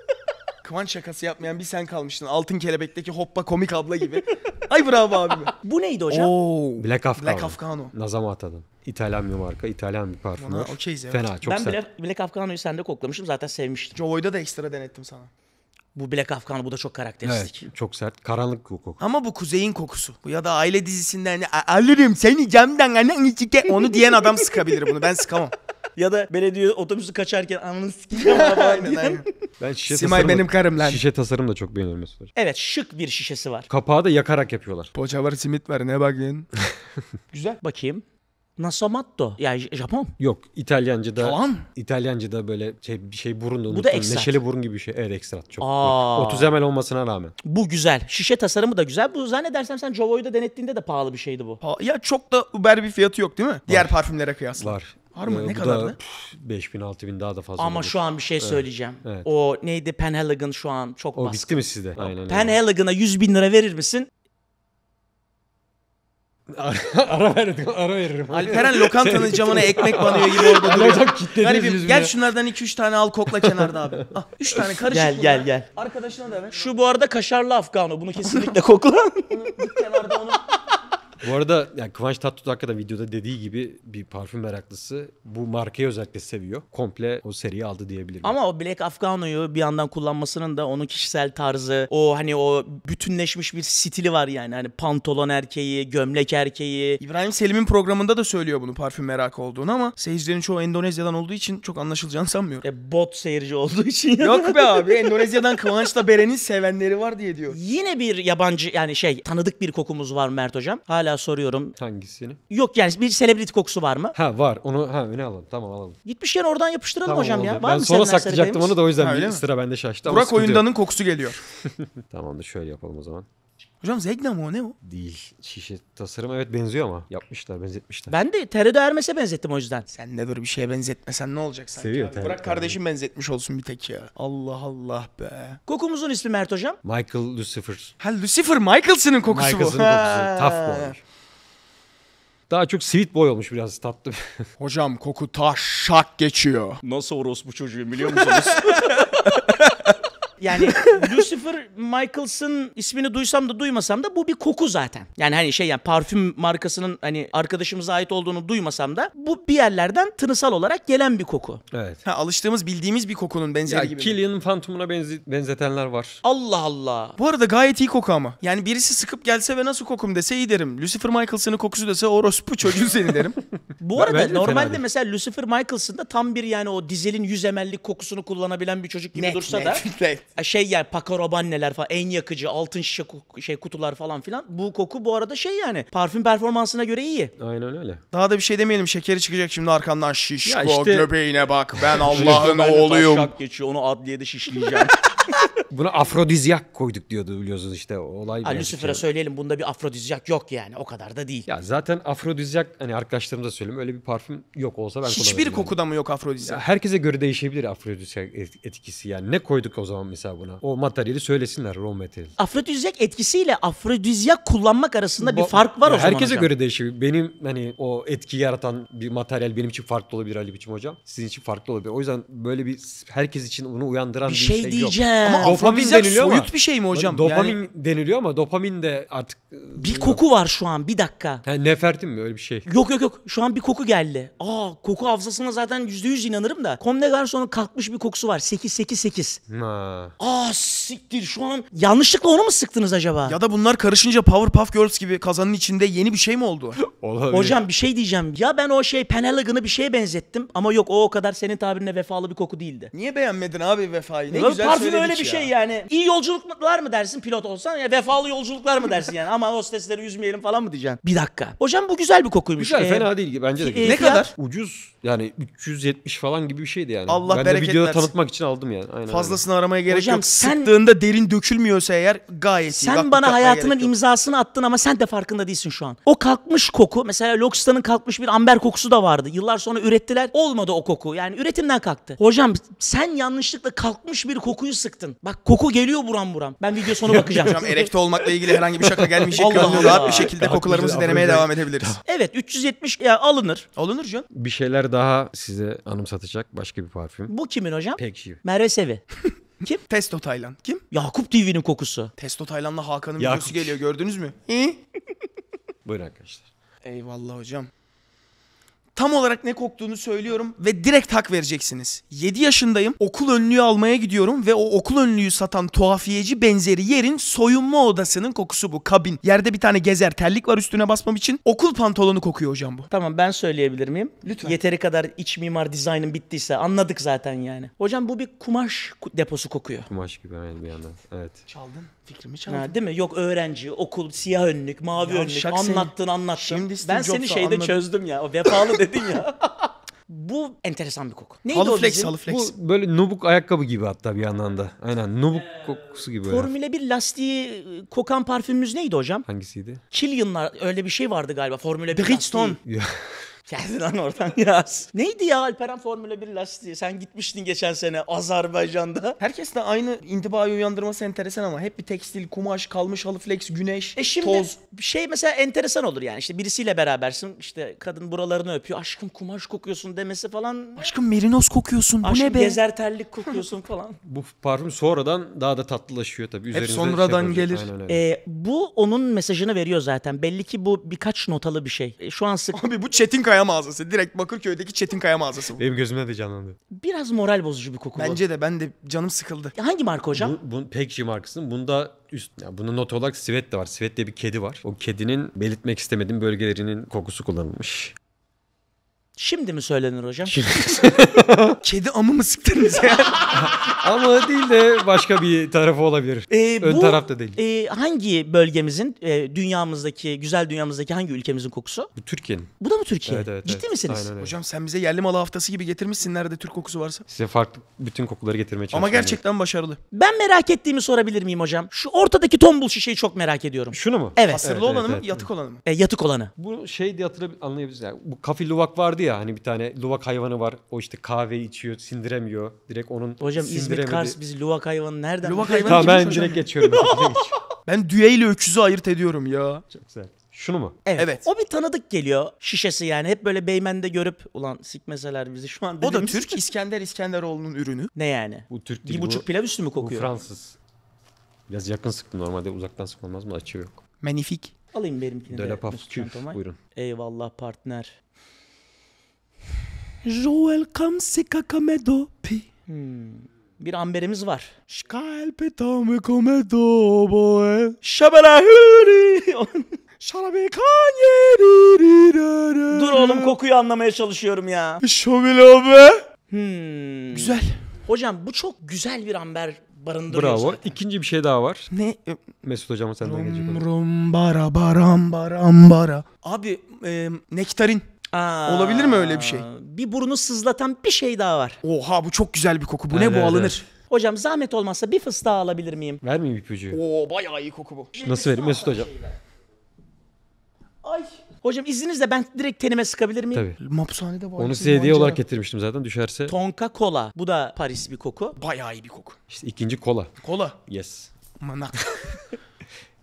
(laughs) Kıvanç şakası yapmayan bir sen kalmıştın. Altın Kelebek'teki hoppa komik abla gibi. Ay bravo abi. Bu neydi hocam? Oo. Black Afghan. Black Afghan Nazama atadım. İtalyan bir marka, İtalyan bir parfüm. Ona Fena, çok ben sert. Black, Black Afghano'yu sende koklamışım zaten sevmiştim. Jovoy'da da ekstra denettim sana. Bu Black Afghan bu da çok karakteristik. Evet, çok sert. Karanlık koku. Ama bu kuzeyin kokusu. Bu ya da aile dizisinde hani alırım seni camdan anan içike. Onu diyen adam sıkabilir bunu. Ben sıkamam. ya da belediye otobüsü kaçarken anını sikeyim aynen, aynen. Ben şişe Simay benim karım lan. Şişe tasarım da çok beğeniyorum mesela. Evet şık bir şişesi var. Kapağı da yakarak yapıyorlar. Poça var simit var ne bakayım? (laughs) Güzel. Bakayım. Nasomatto. Yani Japon. Yok İtalyanca'da. Tamam. İtalyanca'da böyle şey, bir şey burun Bu da ekstrat. Neşeli burun gibi bir şey. Evet ekstrat çok. Aa. 30 ml olmasına rağmen. Bu güzel. Şişe tasarımı da güzel. Bu zannedersem sen Jovo'yu da denettiğinde de pahalı bir şeydi bu. ya çok da uber bir fiyatı yok değil mi? Var. Diğer parfümlere kıyasla. Var. Var mı? Ee, ne kadardı? 5000 6000 daha da fazla. Ama olur. şu an bir şey söyleyeceğim. Evet. O neydi Penhaligon şu an çok o baskın. O bitti mi sizde? Aynen. Penhaligon'a 100 bin lira verir misin? (laughs) ara verdim, ara veririm. Alperen lokantanın şey, camına (laughs) ekmek banıyor gibi orada duruyor. Alacak kitlediniz Gel şunlardan 2-3 tane al kokla kenarda abi. (laughs) Ah, 3 tane karışık Gel bunlar. gel gel. Arkadaşına da ver. Şu bu arada kaşarlı afgano. Bunu kesinlikle kokla. Bunu, kenarda onu bu arada yani Kıvanç Tatlıtuğ hakikaten videoda dediği gibi bir parfüm meraklısı. Bu markayı özellikle seviyor. Komple o seriyi aldı diyebilirim. Ama o Black Afgano'yu bir yandan kullanmasının da onun kişisel tarzı, o hani o bütünleşmiş bir stili var yani. Hani pantolon erkeği, gömlek erkeği. İbrahim Selim'in programında da söylüyor bunu parfüm merakı olduğunu ama seyircilerin çoğu Endonezya'dan olduğu için çok anlaşılacağını sanmıyorum. E, bot seyirci olduğu için. Yok be abi Endonezya'dan Kıvanç'la Beren'in sevenleri var diye diyor. Yine bir yabancı yani şey tanıdık bir kokumuz var Mert Hocam. Hala hala soruyorum. Hangisini? Yok yani bir selebriti kokusu var mı? Ha var. Onu ha öne alalım. Tamam alalım. Gitmişken oradan yapıştıralım Tamam, hocam ya. Var ben mı sonra saklayacaktım onu da o yüzden Ha, bir sıra bende şaştı. Burak oyundanın kokusu geliyor. (laughs) Tamamdır şöyle yapalım o zaman. Hocam Zegna mı o ne o? Değil. Şişe tasarım evet benziyor ama. Yapmışlar benzetmişler. Ben de Teredo Hermes'e benzettim o yüzden. Sen ne dur bir şeye benzetmesen ne olacak sanki Seviyor abi? Bırak tabii. kardeşim benzetmiş olsun bir tek ya. Allah Allah be. Kokumuzun ismi Mert hocam. Michael Lucifer. Ha Lucifer Michaelson'ın kokusu Michaelson'ın bu. kokusu. Taf Tough boy. Daha çok sweet boy olmuş biraz tatlı. (laughs) Hocam koku taşak geçiyor. Nasıl orospu çocuğu biliyor musunuz? (laughs) Yani (laughs) Lucifer Michaels'ın ismini duysam da duymasam da bu bir koku zaten. Yani hani şey yani parfüm markasının hani arkadaşımıza ait olduğunu duymasam da bu bir yerlerden tınısal olarak gelen bir koku. Evet. Ha, alıştığımız bildiğimiz bir kokunun benzeri ya, gibi. Killian'ın Phantom'una benzi- benzetenler var. Allah Allah. Bu arada gayet iyi koku ama. Yani birisi sıkıp gelse ve nasıl kokum dese iyi derim. Lucifer Michaels'ın kokusu dese orospu çocuğu seni derim. (laughs) bu arada ben, normalde mesela Lucifer Michaels'ın da tam bir yani o dizelin yüz emellik kokusunu kullanabilen bir çocuk gibi net, dursa net, da (laughs) net. E, şey yani pakarobanneler falan en yakıcı altın şişe şey kutular falan filan. Bu koku bu arada şey yani parfüm performansına göre iyi. Aynen öyle. Daha da bir şey demeyelim. Şekeri çıkacak şimdi arkandan şişko işte... göbeğine bak. Ben (laughs) Allah'ın oğluyum. Şak geçiyor onu adliyede şişleyeceğim. (laughs) Buna afrodizyak koyduk diyordu biliyorsunuz işte olay. Ha, Lucifer'a şey. söyleyelim bunda bir afrodizyak yok yani o kadar da değil. Ya zaten afrodizyak hani arkadaşlarımıza söyleyeyim öyle bir parfüm yok olsa ben Hiçbir yani. kokuda mı yok afrodizyak? Ya herkese göre değişebilir afrodizyak etkisi yani ne koyduk o zaman mesela buna? O materyali söylesinler raw material. Afrodizyak etkisiyle afrodizyak kullanmak arasında bir fark var ya o zaman Herkese hocam. göre değişiyor. Benim hani o etki yaratan bir materyal benim için farklı olabilir Ali biçim hocam. Sizin için farklı olabilir. O yüzden böyle bir herkes için onu uyandıran bir, bir şey, şey diyeceğim. yok. Ama dopamin deniliyor soyut ama, bir şey mi hocam? Dopamin yani, deniliyor ama dopamin de artık... E, bir koku var şu an bir dakika. Yani nefertim mi öyle bir şey? Yok yok yok şu an bir koku geldi. Aa koku hafızasına zaten %100 inanırım da. Comme Garçon'un kalkmış bir kokusu var. 888. Ha. Aa siktir şu an yanlışlıkla onu mu sıktınız acaba? Ya da bunlar karışınca Powerpuff Girls gibi kazanın içinde yeni bir şey mi oldu? (laughs) Olabilir. Hocam bir şey diyeceğim. Ya ben o şey Penhaligon'ı bir şeye benzettim ama yok o o kadar senin tabirine vefalı bir koku değildi. Niye beğenmedin abi vefayı? Ne, ne güzel parfüm öyle bir şey ya yani iyi yolculuklar mı dersin pilot olsan ya vefalı yolculuklar mı dersin yani ama hostesleri üzmeyelim falan mı diyeceksin. Bir dakika. Hocam bu güzel bir kokuymuş. Güzel ee, fena değil ki bence de. güzel. E, ne kadar? Ucuz yani 370 falan gibi bir şeydi yani. Allah ben de videoda tanıtmak için aldım yani. Aynen, aynen. Fazlasını aramaya gerek Hocam yok. sen- Sıktığında derin dökülmüyorsa eğer gayet iyi. Sen bana hayatının imzasını attın ama sen de farkında değilsin şu an. O kalkmış koku mesela Loksta'nın kalkmış bir amber kokusu da vardı. Yıllar sonra ürettiler olmadı o koku yani üretimden kalktı. Hocam sen yanlışlıkla kalkmış bir kokuyu sıktın. Bak Koku geliyor buram buram. Ben video sonu bakacağım. Hocam erekte olmakla ilgili herhangi bir şaka gelmeyecek. Allah rahat Allah. bir şekilde Daha kokularımızı güzel, denemeye devam edebiliriz. Evet 370 ya alınır. Alınır canım. Bir şeyler daha size anımsatacak başka bir parfüm. Bu kimin hocam? Peki. Merve Sevi. (laughs) Kim? Testo Taylan. Kim? Yakup TV'nin kokusu. Testo Taylan'la Hakan'ın Yakup. videosu geliyor gördünüz mü? Buyurun arkadaşlar. Eyvallah hocam. Tam olarak ne koktuğunu söylüyorum ve direkt hak vereceksiniz. 7 yaşındayım. Okul önlüğü almaya gidiyorum ve o okul önlüğü satan tuhafiyeci benzeri yerin soyunma odasının kokusu bu. Kabin. Yerde bir tane gezer terlik var üstüne basmam için. Okul pantolonu kokuyor hocam bu. Tamam ben söyleyebilir miyim? Lütfen. Yeteri kadar iç mimar dizaynın bittiyse anladık zaten yani. Hocam bu bir kumaş deposu kokuyor. Kumaş gibi aynı bir yandan. Evet. Çaldın. Fikrimi çaldı. Ha, değil mi? Yok öğrenci, okul, siyah önlük, mavi ya önlük. Anlattın seni... anlattın. Şimdi ben seni şeyde anladım. çözdüm ya. O vefalı dedin ya. (laughs) Bu enteresan bir koku. Neydi halı o flex, bizim? Halı flex. Bu böyle nubuk ayakkabı gibi hatta bir yandan da. Aynen nubuk ee, kokusu gibi. Formüle 1 lastiği e, kokan parfümümüz neydi hocam? Hangisiydi? Killian'lar öyle bir şey vardı galiba. Formüle 1 Bridgestone. lastiği. (laughs) Geldi lan oradan biraz. (laughs) Neydi ya Alperen Formula 1 lastiği? Sen gitmiştin geçen sene Azerbaycan'da. Herkes de aynı intibayı uyandırması enteresan ama hep bir tekstil, kumaş, kalmış halı flex, güneş, e şimdi toz. Şey mesela enteresan olur yani işte birisiyle berabersin işte kadın buralarını öpüyor. Aşkım kumaş kokuyorsun demesi falan. Aşkım merinos kokuyorsun bu Aşkım ne be? gezer terlik kokuyorsun (laughs) falan. Bu parfüm sonradan daha da tatlılaşıyor tabii. Üzerinize hep şey sonradan şey gelir. E, bu onun mesajını veriyor zaten. Belli ki bu birkaç notalı bir şey. E, şu an sık... Abi bu Çetin Kaya mağazası. Direkt Bakırköy'deki Çetin Kaya mağazası bu. Benim gözümde de canlandı. Biraz moral bozucu bir koku bu. Bence de ben de canım sıkıldı. Hangi marka hocam? Bu, bu Pekci markasının bunda üst, yani bunun not olarak Sivet de var. Sivet diye bir kedi var. O kedinin belirtmek istemediğim bölgelerinin kokusu kullanılmış. Şimdi mi söylenir hocam? (laughs) Kedi mı sıktınız ya. (laughs) Ama değil de başka bir tarafı olabilir. Ee, Ön bu, taraf da değil. E, hangi bölgemizin, e, dünyamızdaki, güzel dünyamızdaki hangi ülkemizin kokusu? Bu Türkiye'nin. Bu da mı Türkiye? Evet, evet, Ciddi evet. misiniz? Aynen, öyle. Hocam sen bize yerli malı haftası gibi getirmişsin nerede Türk kokusu varsa. Size farklı bütün kokuları getirmeye çalışıyorum. Ama gerçekten başarılı. Ben merak ettiğimi sorabilir miyim hocam? Şu ortadaki tombul şişeyi çok merak ediyorum. Şunu mu? Evet. Asırlı evet, olanı evet, mı, evet. yatık olanı mı? E, yatık olanı. Bu şey diye hatırlayabiliriz. Yani bu kafi luvak vardı vardı ya hani bir tane luvak hayvanı var. O işte kahve içiyor, sindiremiyor. Direkt onun Hocam İzmit Kars bizi luvak hayvanı nereden? Luvak hayvanı tamam ben hocam? direkt geçiyorum. (laughs) ben ile öküzü ayırt ediyorum ya. Çok güzel. Şunu mu? Evet. evet. O bir tanıdık geliyor şişesi yani. Hep böyle Beymen'de görüp ulan sikmeseler bizi şu an O da Türk İskender İskenderoğlu'nun ürünü. Ne yani? Bu Türk değil. Bir buçuk bu, pilav üstü mü kokuyor? Bu Fransız. Biraz yakın sıktım normalde uzaktan sıkılmaz mı? Açığı yok. Magnifique. Alayım benimkini de. Dönepaf küf buyurun. Eyvallah partner. Joel kamsi kakamedopi. Hmm. Bir amberimiz var. Şkael petame komedo boe. Şabelahuri. (laughs) Dur oğlum kokuyu anlamaya çalışıyorum ya. Şobilobe. Hmm. Güzel. Hocam bu çok güzel bir amber barındırıyor. Bravo. Zaten. İkinci bir şey daha var. Ne? Mesut hocama senden rum, gelecek. Rum bara baram baram bara. Abi e, nektarin. Aa, Olabilir mi öyle bir şey? Bir burnu sızlatan bir şey daha var. Oha bu çok güzel bir koku. Bu ne bu evet. alınır. Hocam zahmet olmazsa bir fıstığı alabilir miyim? Vermeyeyim ipucu. Oo bayağı iyi koku bu. Nasıl vereyim Mesut hocam? Ay. Hocam izninizle ben direkt tenime sıkabilir miyim? Tabii. Mapushanede var. Onu size hediye olarak getirmiştim zaten düşerse. Tonka kola. Bu da Paris bir koku. Bayağı iyi bir koku. işte ikinci kola. Kola. Yes. Manak. (laughs)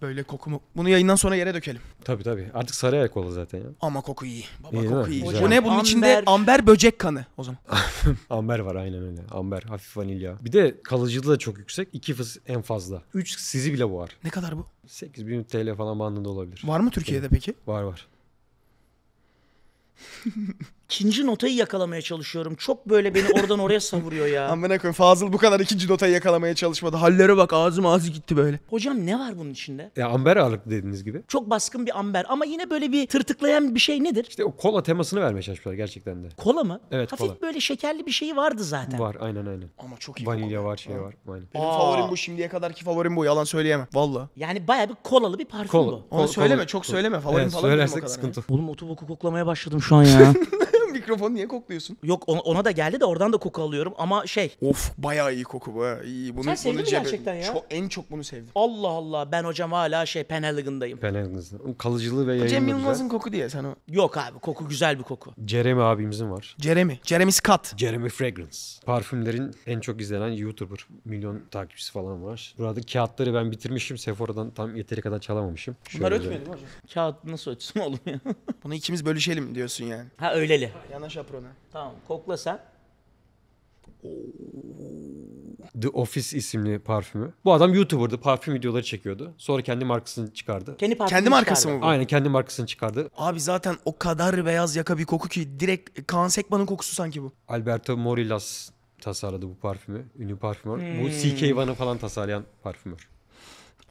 Böyle kokumu. Bunu yayından sonra yere dökelim. Tabii tabii. Artık Sarıyer kola zaten ya. Ama koku iyi. Baba İyi koku iyi. Bu ne bunun Amber. içinde amber böcek kanı o zaman. (laughs) Amber var aynen öyle. Amber, hafif vanilya. Bir de kalıcılığı da çok yüksek. 2 fıs en fazla. üç sizi bile var ne kadar bu? 8000 TL falan bandında olabilir. Var mı Türkiye'de peki? Var var. (laughs) ikinci notayı yakalamaya çalışıyorum. Çok böyle beni oradan oraya savuruyor ya. (laughs) Amına koyayım Fazıl bu kadar ikinci notayı yakalamaya çalışmadı. Hallere bak ağzım ağzı gitti böyle. Hocam ne var bunun içinde? Ya amber ağırlıklı dediğiniz gibi. Çok baskın bir amber ama yine böyle bir tırtıklayan bir şey nedir? İşte o kola temasını vermeye çalışmışlar gerçekten de. Kola mı? Evet Hafif kola. böyle şekerli bir şeyi vardı zaten. Var aynen aynen. Ama çok iyi Vanilya var şey Ha. var. Aynen. Benim Aa. favorim bu şimdiye kadarki favorim bu yalan söyleyemem. Valla. Yani baya bir kolalı bir parfüm Kola. bu. Onu Kol- söyleme kol- çok kol- söyleme favorim Evet, falan benim o söylersek kadar. sıkıntı. Oğlum otoboku koklamaya başladım şu an ya. (laughs) (laughs) Mikrofonu niye kokluyorsun? Yok ona, ona da geldi de oradan da koku alıyorum ama şey. Of bayağı iyi koku bu. ha. İyi. Bunu, Sen bunu mi gerçekten ya? Çok, en çok bunu sevdim. Allah Allah ben hocam hala şey Penhaligon'dayım. Penhaligon'da. Kalıcılığı ve Cem yayınla Yılmaz'ın koku diye sen o. Yok abi koku güzel bir koku. Jeremy abimizin var. Jeremy. Jeremy Scott. Jeremy Fragrance. Parfümlerin en çok izlenen YouTuber. Milyon takipçisi falan var. Burada kağıtları ben bitirmişim. Sephora'dan tam yeteri kadar çalamamışım. Bunlar ötmüyor değil mi hocam? Kağıt nasıl ötsün oğlum ya? Bunu ikimiz bölüşelim diyorsun yani. Ha öyleli. Yana şaprona. Tamam kokla sen. The Office isimli parfümü. Bu adam YouTuber'dı. Parfüm videoları çekiyordu. Sonra kendi markasını çıkardı. Kendi, Kendi markası mı bu? Aynen kendi markasını çıkardı. Abi zaten o kadar beyaz yaka bir koku ki direkt Kaan Sekman'ın kokusu sanki bu. Alberto Morillas tasarladı bu parfümü. Ünlü parfümör. Bu hmm. CK Van'ı falan tasarlayan parfümör.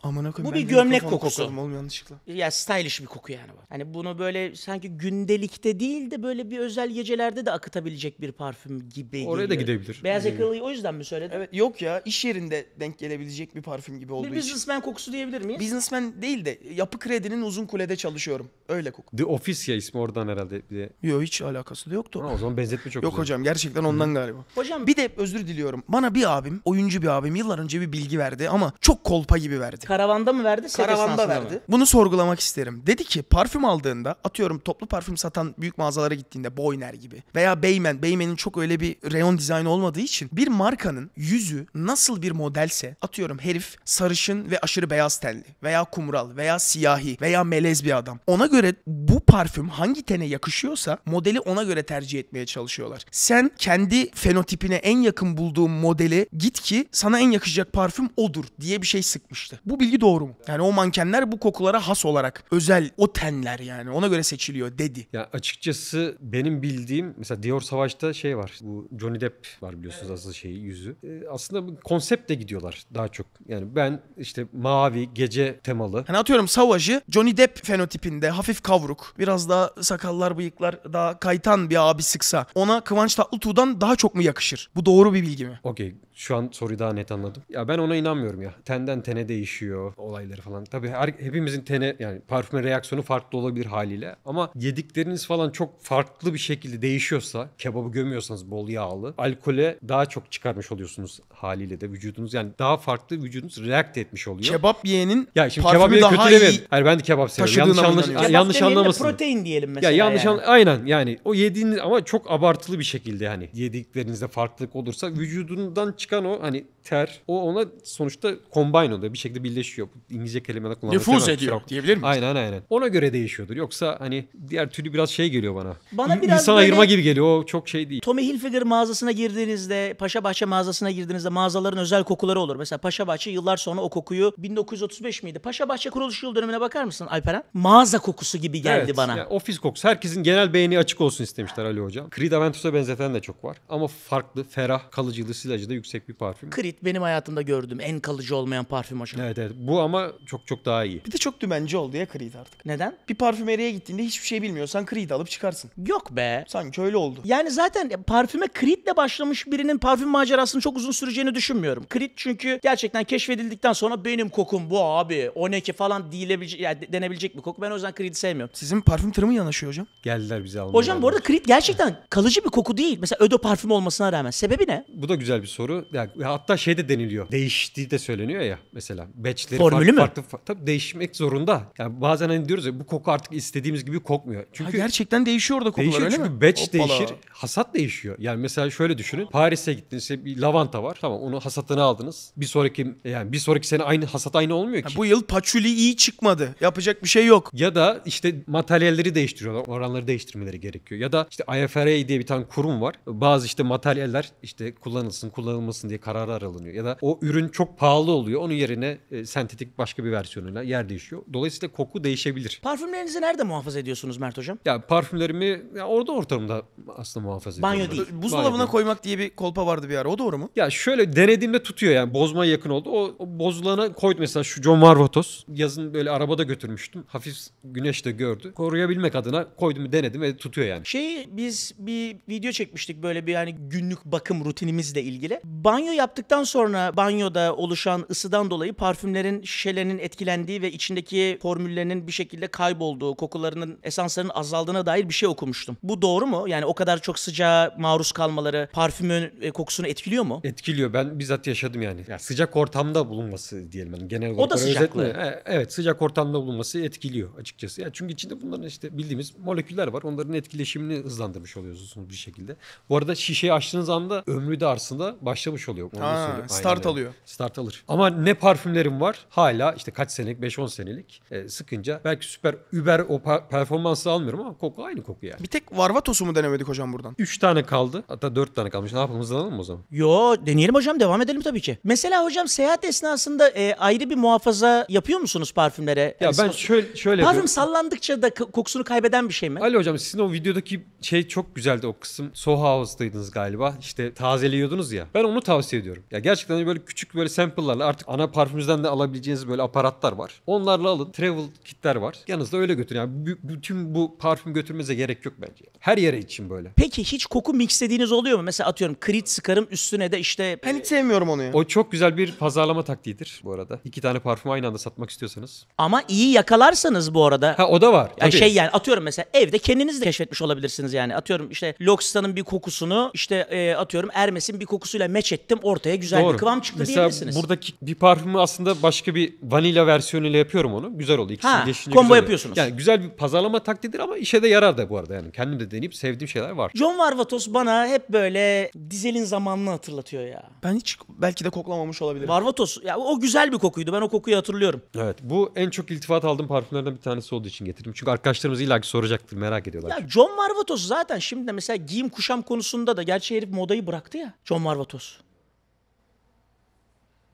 Amına koyayım. Bu bir gömlek kokusu. Oğlum yanlışlıkla. Ya stylish bir koku yani bu. Hani bunu böyle sanki gündelikte değil de böyle bir özel gecelerde de akıtabilecek bir parfüm gibi Oraya geliyor. da gidebilir. Beyaz yakalıyı o yüzden mi söyledin? Evet yok ya iş yerinde denk gelebilecek bir parfüm gibi olduğu bir için. businessman kokusu diyebilir miyiz? Businessman değil de yapı kredinin uzun kulede çalışıyorum. Öyle koku. The Office ya ismi oradan herhalde. Bir de. Yok hiç alakası da yoktu. Ha, o zaman benzetme çok Yok güzel. hocam gerçekten ondan galiba. Hocam bir de özür diliyorum. Bana bir abim, oyuncu bir abim yıllar önce bir bilgi verdi ama çok kolpa gibi verdi. Karavanda mı verdi? Karavanda verdi. mı? Bunu sorgulamak isterim. Dedi ki parfüm aldığında atıyorum toplu parfüm satan büyük mağazalara gittiğinde Boyner gibi veya Beymen. Beymen'in çok öyle bir reyon dizaynı olmadığı için bir markanın yüzü nasıl bir modelse atıyorum herif sarışın ve aşırı beyaz tenli veya kumral veya siyahi veya melez bir adam. Ona göre bu parfüm hangi tene yakışıyorsa modeli ona göre tercih etmeye çalışıyorlar. Sen kendi fenotipine en yakın bulduğun modeli git ki sana en yakışacak parfüm odur diye bir şey sıkmıştı. Bu bilgi doğru mu? Yani o mankenler bu kokulara has olarak özel o tenler yani ona göre seçiliyor dedi. Ya açıkçası benim bildiğim mesela Dior Savaş'ta şey var. Bu Johnny Depp var biliyorsunuz evet. asıl şeyi yüzü. E, aslında konseptle gidiyorlar daha çok. Yani ben işte mavi gece temalı. Hani atıyorum Savaş'ı Johnny Depp fenotipinde hafif kavruk biraz daha sakallar bıyıklar daha kaytan bir abi sıksa ona Kıvanç Tatlıtuğ'dan daha çok mu yakışır? Bu doğru bir bilgi mi? Okey şu an soruyu daha net anladım. Ya ben ona inanmıyorum ya. Tenden tene değişiyor değişiyor olayları falan. Tabii her, hepimizin tene yani parfüm reaksiyonu farklı olabilir haliyle. Ama yedikleriniz falan çok farklı bir şekilde değişiyorsa kebabı gömüyorsanız bol yağlı alkole daha çok çıkarmış oluyorsunuz haliyle de vücudunuz yani daha farklı vücudunuz react etmiş oluyor. Kebap yiyenin ya şimdi kebap daha kötü iyi. Hayır ben de kebap seviyorum. Yanlış, anlaş, kebap yanlış anlamasın. protein diyelim mesela. Ya yanlış yani. An, aynen yani o yediğiniz ama çok abartılı bir şekilde hani yediklerinizde farklılık olursa vücudundan çıkan o hani ter o ona sonuçta combine oluyor. Bir şekilde birleşiyor. Bu İngilizce kelimeler kullanmak Nüfuz ediyor yok. diyebilir miyiz? Aynen aynen. Ona göre değişiyordur. Yoksa hani diğer türlü biraz şey geliyor bana. Bana biraz İnsan böyle ayırma gibi geliyor. O çok şey değil. Tommy Hilfiger mağazasına girdiğinizde, Paşa Bahçe mağazasına girdiğinizde mağazaların özel kokuları olur. Mesela Paşa Bahçe yıllar sonra o kokuyu 1935 miydi? Paşa Bahçe kuruluş yıl dönemine bakar mısın Alperen? Mağaza kokusu gibi geldi evet, bana. Yani ofis kokusu. Herkesin genel beğeni açık olsun istemişler Ali Hocam. Creed Aventus'a benzeten de çok var. Ama farklı, ferah, kalıcılığı, silajı da yüksek bir parfüm. Creed Üstelik benim hayatımda gördüğüm en kalıcı olmayan parfüm aşağı. Evet evet. Bu ama çok çok daha iyi. Bir de çok dümenci oldu ya Creed artık. Neden? Bir parfümeriye gittiğinde hiçbir şey bilmiyorsan Creed alıp çıkarsın. Yok be. Sanki öyle oldu. Yani zaten parfüme Creed'le başlamış birinin parfüm macerasını çok uzun süreceğini düşünmüyorum. Creed çünkü gerçekten keşfedildikten sonra benim kokum bu abi. O ne ki falan denebilecek, yani denebilecek bir koku. Ben o yüzden Creed'i sevmiyorum. Sizin parfüm tırımı yanaşıyor hocam. Geldiler bizi almaya. Hocam bu arada Creed gerçekten kalıcı bir koku değil. Mesela ödo parfüm olmasına rağmen. Sebebi ne? Bu da güzel bir soru. Ya, hatta şey şey de deniliyor. Değiştiği de söyleniyor ya mesela. Batchleri Formülü farklı, mü? farklı, farklı tabii değişmek zorunda. Yani bazen hani diyoruz ya bu koku artık istediğimiz gibi kokmuyor. Çünkü ha, gerçekten değişiyor orada kokular değişiyor öyle çünkü mi? batch Hoppala. değişir, hasat değişiyor. Yani mesela şöyle düşünün. Paris'e gittiniz işte bir lavanta var. Tamam onu hasatını aldınız. Bir sonraki yani bir sonraki sene aynı hasat aynı olmuyor ki. Ha, bu yıl paçuli iyi çıkmadı. Yapacak bir şey yok. Ya da işte materyalleri değiştiriyorlar. Oranları değiştirmeleri gerekiyor. Ya da işte IFRA diye bir tane kurum var. Bazı işte materyaller işte kullanılsın kullanılmasın diye kararı alınıyor. Ya da o ürün çok pahalı oluyor. Onun yerine e, sentetik başka bir versiyonuyla yer değişiyor. Dolayısıyla koku değişebilir. Parfümlerinizi nerede muhafaza ediyorsunuz Mert Hocam? Ya parfümlerimi ya orada ortamda aslında muhafaza Banyo ediyorum. değil. Buzdolabına Banyo. koymak diye bir kolpa vardı bir ara. O doğru mu? Ya şöyle denediğimde tutuyor yani bozmaya yakın oldu. O, o bozulana koydum mesela şu John Varvatos. Yazın böyle arabada götürmüştüm. Hafif güneş de gördü. Koruyabilmek adına koydum denedim ve tutuyor yani. Şey biz bir video çekmiştik böyle bir yani günlük bakım rutinimizle ilgili. Banyo yaptıktan Yıkadıktan sonra banyoda oluşan ısıdan dolayı parfümlerin şişelerinin etkilendiği ve içindeki formüllerinin bir şekilde kaybolduğu, kokularının, esanslarının azaldığına dair bir şey okumuştum. Bu doğru mu? Yani o kadar çok sıcağa maruz kalmaları parfümün e, kokusunu etkiliyor mu? Etkiliyor. Ben bizzat yaşadım yani. Ya sıcak ortamda bulunması diyelim yani genel olarak. O da sıcaklığı. Özetle, e, evet sıcak ortamda bulunması etkiliyor açıkçası. Ya çünkü içinde bunların işte bildiğimiz moleküller var. Onların etkileşimini hızlandırmış oluyorsunuz bir şekilde. Bu arada şişeyi açtığınız anda ömrü de aslında başlamış oluyor. Onu alıyor. Start Aynen. alıyor. Start alır. Ama ne parfümlerim var hala işte kaç senelik 5-10 senelik e, sıkınca belki süper über o performansı almıyorum ama koku aynı koku yani. Bir tek Varvatos'u mu denemedik hocam buradan? 3 tane kaldı hatta 4 tane kalmış ne yapalım hızlanalım mı o zaman? Yo deneyelim hocam devam edelim tabii ki. Mesela hocam seyahat esnasında e, ayrı bir muhafaza yapıyor musunuz parfümlere? Ya yani ben şöyle, şöyle Parfüm yapıyorum. sallandıkça da kokusunu kaybeden bir şey mi? Ali hocam sizin o videodaki şey çok güzeldi o kısım. Soho House'daydınız galiba. İşte tazeliyordunuz ya. Ben onu tavsiye ediyorum. Ya ya gerçekten hani böyle küçük böyle sample'larla artık ana parfümümüzden de alabileceğiniz böyle aparatlar var. Onlarla alın. Travel kitler var. Yanınızda öyle götürün. Yani bütün bu parfüm götürmenize gerek yok bence. Her yere için böyle. Peki hiç koku mixlediğiniz oluyor mu? Mesela atıyorum Creed sıkarım üstüne de işte... Ben hiç sevmiyorum onu ya. O çok güzel bir pazarlama taktiğidir bu arada. İki tane parfüm aynı anda satmak istiyorsanız. Ama iyi yakalarsanız bu arada. Ha o da var. Yani şey yani atıyorum mesela evde kendiniz de keşfetmiş olabilirsiniz yani. Atıyorum işte Loxita'nın bir kokusunu işte e, atıyorum Hermes'in bir kokusuyla meç ettim ortaya güzel güzel Doğru. bir kıvam çıktı Mesela diyebilirsiniz. Mesela buradaki bir parfümü aslında başka bir vanilya versiyonuyla yapıyorum onu. Güzel oldu. İkisini ha, geçince combo güzel yapıyorsunuz. Yani güzel bir pazarlama taktidir ama işe de yarar da bu arada yani. Kendim de deneyip sevdiğim şeyler var. John Varvatos bana hep böyle dizelin zamanını hatırlatıyor ya. Ben hiç belki de koklamamış olabilirim. Varvatos ya o güzel bir kokuydu. Ben o kokuyu hatırlıyorum. Evet. Bu en çok iltifat aldığım parfümlerden bir tanesi olduğu için getirdim. Çünkü arkadaşlarımız illaki soracaktır. Merak ediyorlar. Ya çünkü. John Varvatos zaten şimdi de mesela giyim kuşam konusunda da gerçi herif modayı bıraktı ya. John Varvatos.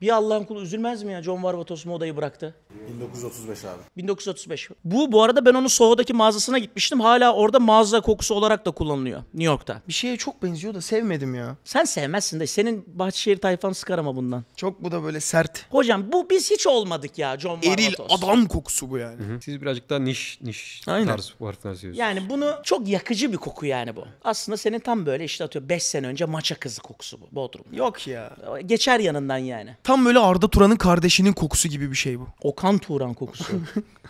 Bir Allah'ın kulu üzülmez mi ya John Varvatos mu odayı bıraktı? 1935 abi. 1935. Bu bu arada ben onun Soho'daki mağazasına gitmiştim. Hala orada mağaza kokusu olarak da kullanılıyor New York'ta. Bir şeye çok benziyor da sevmedim ya. Sen sevmezsin de senin Bahçeşehir tayfan sıkar ama bundan. Çok bu da böyle sert. Hocam bu biz hiç olmadık ya John Varvatos. Eril adam kokusu bu yani. Siz birazcık daha niş niş Aynen. tarz parfümler seviyorsunuz. Yani bunu çok yakıcı bir koku yani bu. Aslında senin tam böyle işte atıyor 5 sene önce maça kızı kokusu bu Bodrum. Yok ya. Geçer yanından yani. Tam böyle Arda Turan'ın kardeşinin kokusu gibi bir şey bu. Okan Turan kokusu. (laughs)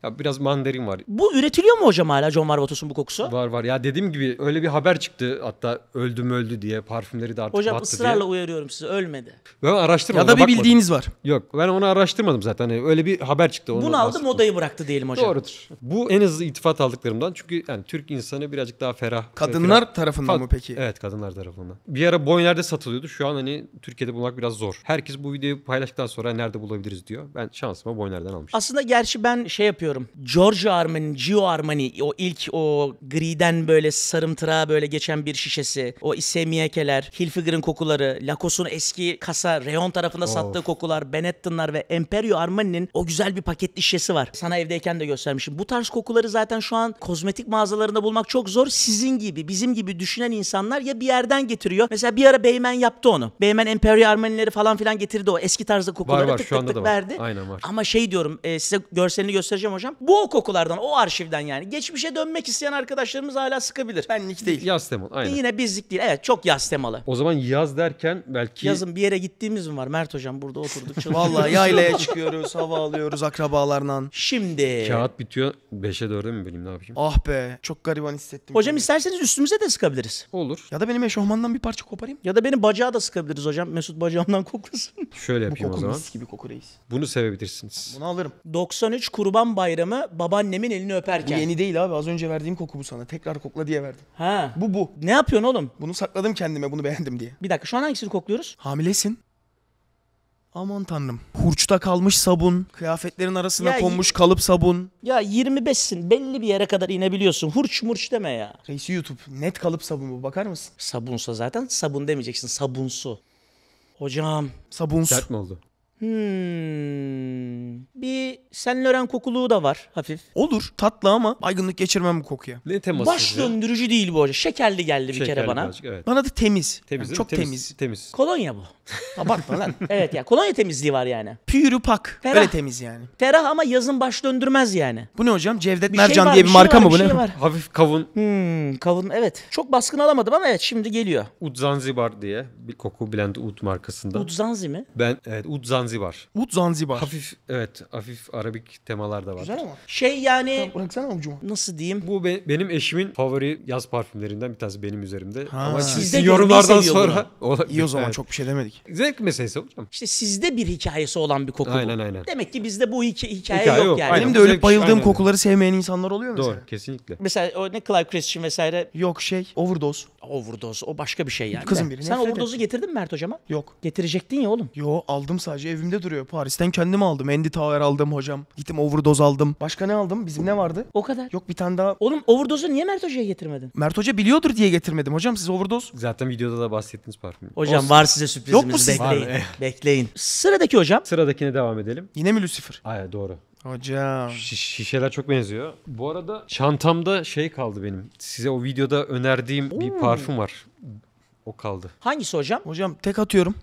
Ya biraz mandarin var. Bu üretiliyor mu hocam hala John Varvatos'un bu kokusu? Var var. Ya dediğim gibi öyle bir haber çıktı hatta öldüm öldü diye parfümleri de artık Hocam battı ısrarla diye. uyarıyorum sizi ölmedi. Ben araştırmadım. Ya da bir bakmadım. bildiğiniz var. Yok ben onu araştırmadım zaten. Yani öyle bir haber çıktı. Onu Bunu aldı modayı bıraktı diyelim hocam. Doğrudur. Bu en hızlı itifat aldıklarımdan çünkü yani Türk insanı birazcık daha ferah. E, kadınlar ferah. tarafından Fa- mı peki? Evet kadınlar tarafından. Bir ara Boyner'de satılıyordu. Şu an hani Türkiye'de bulmak biraz zor. Herkes bu videoyu paylaştıktan sonra nerede bulabiliriz diyor. Ben şansıma Boyner'den almıştım. Aslında gerçi ben şey yapıyorum hatırlıyorum. Giorgio Armani, Gio Armani o ilk o griden böyle sarımtırağa böyle geçen bir şişesi. O isemiyekeler, Hilfiger'in kokuları, Lacoste'un eski kasa, reyon tarafında of. sattığı kokular, Benetton'lar ve Emperio Armani'nin o güzel bir paketli şişesi var. Sana evdeyken de göstermişim. Bu tarz kokuları zaten şu an kozmetik mağazalarında bulmak çok zor. Sizin gibi, bizim gibi düşünen insanlar ya bir yerden getiriyor. Mesela bir ara Beymen yaptı onu. Beymen Emperio Armani'leri falan filan getirdi o eski tarzda kokuları var, var, tık tık tık verdi. Aynen var. Ama şey diyorum e, size görselini göstereceğim hocam. Bu o kokulardan, o arşivden yani. Geçmişe dönmek isteyen arkadaşlarımız hala sıkabilir. Benlik değil. Yaz temalı aynen. yine bizlik değil. Evet çok yaz temalı. O zaman yaz derken belki... Yazın bir yere gittiğimiz mi var? Mert hocam burada oturduk Vallahi Valla (laughs) yaylaya çıkıyoruz, hava alıyoruz akrabalarla. Şimdi... Kağıt bitiyor. beşe 4'e mi benim ne yapayım? Ah be çok gariban hissettim. Hocam kendimi. isterseniz üstümüze de sıkabiliriz. Olur. Ya da benim eşofmandan bir parça koparayım. Ya da benim bacağı da sıkabiliriz hocam. Mesut bacağımdan koklasın. Şöyle yapayım Bu koku o gibi koku reis. Bunu sevebilirsiniz. Bunu alırım. 93 kurban bay bayramı babaannemin elini öperken. Bu yeni değil abi. Az önce verdiğim koku bu sana. Tekrar kokla diye verdim. Ha. Bu bu. Ne yapıyorsun oğlum? Bunu sakladım kendime bunu beğendim diye. Bir dakika şu an hangisini kokluyoruz? Hamilesin. Aman tanrım. Hurçta kalmış sabun, kıyafetlerin arasına Ya, konmuş kalıp sabun. Ya 25'sin belli bir yere kadar inebiliyorsun. Hurç murç deme ya. Reisi YouTube net kalıp sabun bu bakar mısın? Sabunsa zaten sabun demeyeceksin. Sabunsu. Hocam sabunsu. Sert mi oldu? Hmm. Bir Saint Laurent kokuluğu da var hafif. Olur tatlı ama baygınlık geçirmem bu kokuya. Ne teması? Baş döndürücü değil bu hoca. Şekerli geldi bir Şekerli kere bana. Birazcık, evet. Bana da temiz. Temiz, yani çok temiz. Temiz. temiz. Kolonya bu. Abartma lan. (laughs) evet ya kolonya temizliği var yani. Pürü pak. Ferah. Öyle temiz yani. Ferah ama yazın baş döndürmez yani. Bu ne hocam? Cevdet bir şey Mercan şey var, diye bir, bir şey marka var, mı bu şey ne? Var. Hafif kavun. Hmm, kavun evet. Çok baskın alamadım ama evet şimdi geliyor. Udzanzibar diye bir koku blend Ud markasında. Udzanzi mi? Ben evet Udzanzi Zanzibar. Ud Zanzibar. Hafif evet hafif Arabik temalar da var. Güzel ama. Şey yani... Tamam, bıraksana avucuma. Nasıl diyeyim? Bu be, benim eşimin favori yaz parfümlerinden bir tanesi benim üzerimde. Ha. Ama sizde yorumlardan sonra... (laughs) Olabilir. İyi o zaman evet. çok bir şey demedik. Zevk meselesi hocam. İşte sizde bir hikayesi olan bir koku aynen, bu. Aynen Demek ki bizde bu hikaye, hikaye yok, yok yani. Aynen. Benim de öyle bayıldığım aynen. kokuları sevmeyen insanlar oluyor mesela. Doğru kesinlikle. Mesela o ne Clive Christian vesaire. Yok şey overdose. Overdose o başka bir şey yani. Kızım birini Sen overdose'u getirdin mi Mert hocama? Yok. Getirecektin ya oğlum. Yo aldım sadece evimde duruyor. Paris'ten kendim aldım. Andy Tower aldım hocam. Gittim overdose aldım. Başka ne aldım? Bizim ne vardı? O kadar. Yok bir tane daha. Oğlum overdose'u niye Mert Hoca'ya getirmedin? Mert Hoca biliyordur diye getirmedim hocam. Siz overdose. Zaten videoda da bahsettiniz parfüm. Hocam Olsun. var size sürprizimiz. Yok mu siz? Bekleyin. (laughs) Bekleyin. Sıradaki hocam. Sıradakine devam edelim. Yine mi Lucifer? Hayır doğru. Hocam. Şiş, şişeler çok benziyor. Bu arada çantamda şey kaldı benim. Size o videoda önerdiğim Oo. bir parfüm var. O kaldı. Hangisi hocam? Hocam tek atıyorum.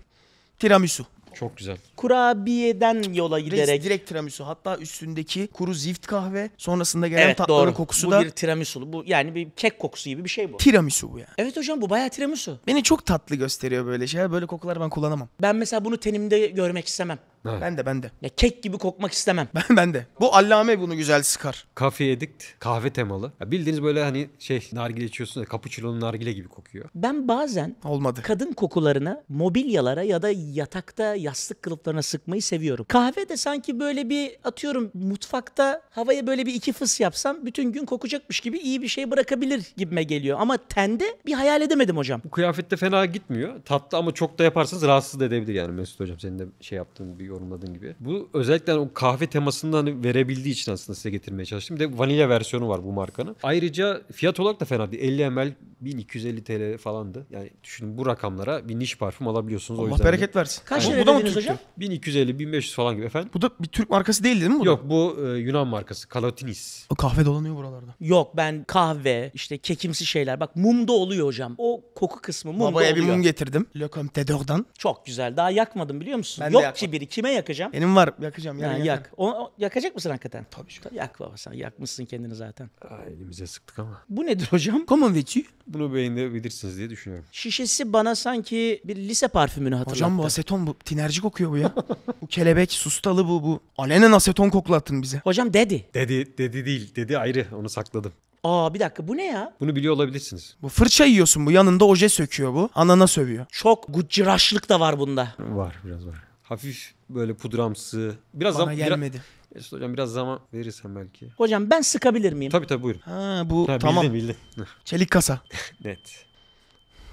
Tiramisu. Çok güzel. Kurabiyeden yola giderek. Reis direkt tiramisu. Hatta üstündeki kuru zift kahve. Sonrasında gelen evet, tatların doğru. kokusu bu da. Bu bir tiramisulu. Bu yani bir kek kokusu gibi bir şey bu. Tiramisu bu yani. Evet hocam bu bayağı tiramisu. Beni çok tatlı gösteriyor böyle şeyler. Böyle kokuları ben kullanamam. Ben mesela bunu tenimde görmek istemem. Evet. Ben de ben de. Ya kek gibi kokmak istemem. (laughs) Ben ben de. Bu allame bunu güzel sıkar. Kafe edikt kahve temalı. Ya bildiğiniz böyle hani şey nargile içiyorsun ya cappuccino'nun nargile gibi kokuyor. Ben bazen olmadı. Kadın kokularına mobilyalara ya da yatakta yastık kılıflarına sıkmayı seviyorum. Kahve de sanki böyle bir atıyorum mutfakta havaya böyle bir iki fıs yapsam bütün gün kokacakmış gibi iyi bir şey bırakabilir gibime geliyor. Ama tende bir hayal edemedim hocam. Bu kıyafette fena gitmiyor. Tatlı ama çok da yaparsanız rahatsız da edebilir yani Mesut hocam. Senin de şey yaptığın bir yorumladığın gibi. Bu özellikle o kahve temasını hani verebildiği için aslında size getirmeye çalıştım. Bir de vanilya versiyonu var bu markanın. Ayrıca fiyat olarak da fena değil. 50 ml 1250 TL falandı. Yani düşünün bu rakamlara bir niş parfüm alabiliyorsunuz. Allah o yüzden bereket de. versin. Kaç yani. lira bu, bu da mı Türkçe? 1250-1500 falan gibi efendim. Bu da bir Türk markası değil değil mi bu? Yok bu e, Yunan markası. Kalatinis. O kahve dolanıyor buralarda. Yok ben kahve işte kekimsi şeyler. Bak mumda oluyor hocam. O koku kısmı mumda Babaya oluyor. bir mum getirdim. Le Comte d'Or'dan. Çok güzel. Daha yakmadım biliyor musun? Ben Yok ki bir iki kime yakacağım? Benim var. Yakacağım. Yani, yani yak. O, o, yakacak mısın hakikaten? Tabii canım. Yak baba sen. Yakmışsın kendini zaten. Aa, elimize sıktık ama. Bu nedir hocam? Common vetü. Bunu beğenebilirsiniz diye düşünüyorum. Şişesi bana sanki bir lise parfümünü hatırlattı. Hocam bu aseton bu. Tinerci kokuyor bu ya. (laughs) bu kelebek sustalı bu bu. Alenen aseton koklattın bize. Hocam dedi. Dedi dedi değil. Dedi ayrı. Onu sakladım. Aa bir dakika bu ne ya? Bunu biliyor olabilirsiniz. Bu fırça yiyorsun bu yanında oje söküyor bu. Anana sövüyor. Çok guciraşlık da var bunda. Var biraz var hafif böyle pudramsı. Biraz Bana zam- gelmedi. Biraz, Mesut hocam biraz zaman verirsen belki. Hocam ben sıkabilir miyim? Tabii tabii buyurun. Ha bu Ha, tamam. Bildin bildin. (laughs) Çelik kasa. (laughs) Net.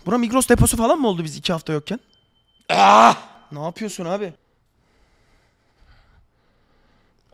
Bura Migros deposu falan mı oldu biz iki hafta yokken? Aa! Ah! Ne yapıyorsun abi?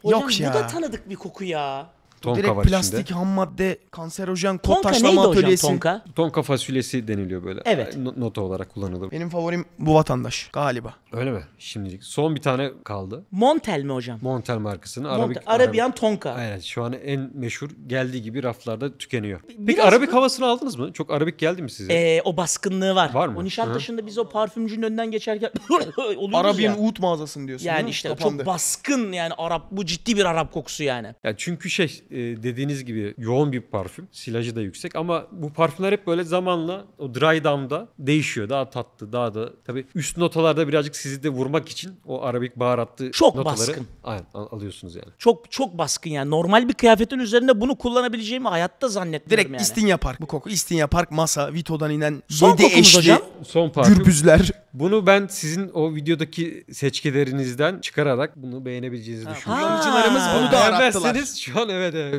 Hocam Yok ya. bu da tanıdık bir koku ya. Tonka Direkt var plastik içinde. ham madde, kanserojen, kod Tonka taşlama neydi hocam tonka? Tonka fasulyesi deniliyor böyle. Evet. No- nota olarak kullanılır. Benim favorim bu vatandaş galiba. Öyle mi? Şimdilik. Son bir tane kaldı. Montel mi hocam? Montel markasının Montel. Arabik, Arabiyan tonka. Aynen şu an en meşhur geldiği gibi raflarda tükeniyor. Peki Biraz Arabik havasını aldınız mı? Çok Arabik geldi mi size? Ee, o baskınlığı var. Var mı? O nişan Nişantaşı'nda biz o parfümcünün önünden geçerken (laughs) oluyoruz Arabian ya. Oud mağazasını diyorsun Yani işte Kapandı. çok baskın yani Arap bu ciddi bir Arap kokusu yani. ya çünkü şey e, dediğiniz gibi yoğun bir parfüm. Silajı da yüksek ama bu parfümler hep böyle zamanla o dry damda değişiyor. Daha tatlı, daha da tabii üst notalarda birazcık sizi de vurmak için o arabik baharatlı çok notaları baskın. Aynen, alıyorsunuz yani. Çok çok baskın yani. Normal bir kıyafetin üzerinde bunu kullanabileceğimi hayatta zannetmiyorum Direkt yani. İstinye Park bu koku. İstinye Park masa Vito'dan inen Son 7 eşli hocam. Son parfüm. gürbüzler. Bunu ben sizin o videodaki seçkilerinizden çıkararak bunu beğenebileceğinizi düşünüyorum. Kullanıcılarımız bunu da arattılar. Beğenmezseniz şu an evet, evet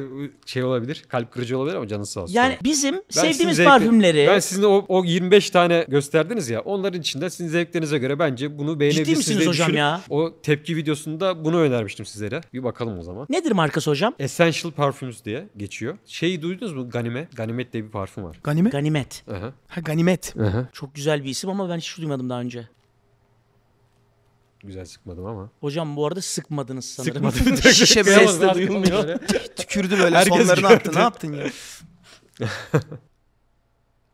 şey olabilir. Kalp kırıcı olabilir ama canınız sağ olsun. Yani bizim sizin sevdiğimiz zevkli- parfümleri Ben sizin o, o 25 tane gösterdiniz ya onların içinde sizin zevklerinize göre bence bunu beğenebilirsiniz misiniz diye hocam düşünüp ya? O tepki videosunda bunu önermiştim sizlere. Bir bakalım o zaman. nedir markası hocam? Essential Perfumes diye geçiyor. Şeyi duydunuz mu? Ganime. Ganimet diye bir parfüm var. Ganime? Ganimet. Aha. Ha ganimet. Aha. Çok güzel bir isim ama ben hiç duymadım daha önce önce. Güzel sıkmadım ama. Hocam bu arada sıkmadınız sanırım. Sıkmadım. Şişe bir ses de duyulmuyor. Tükürdü böyle Herkes sonlarını attı. Ne yaptın ya? (laughs)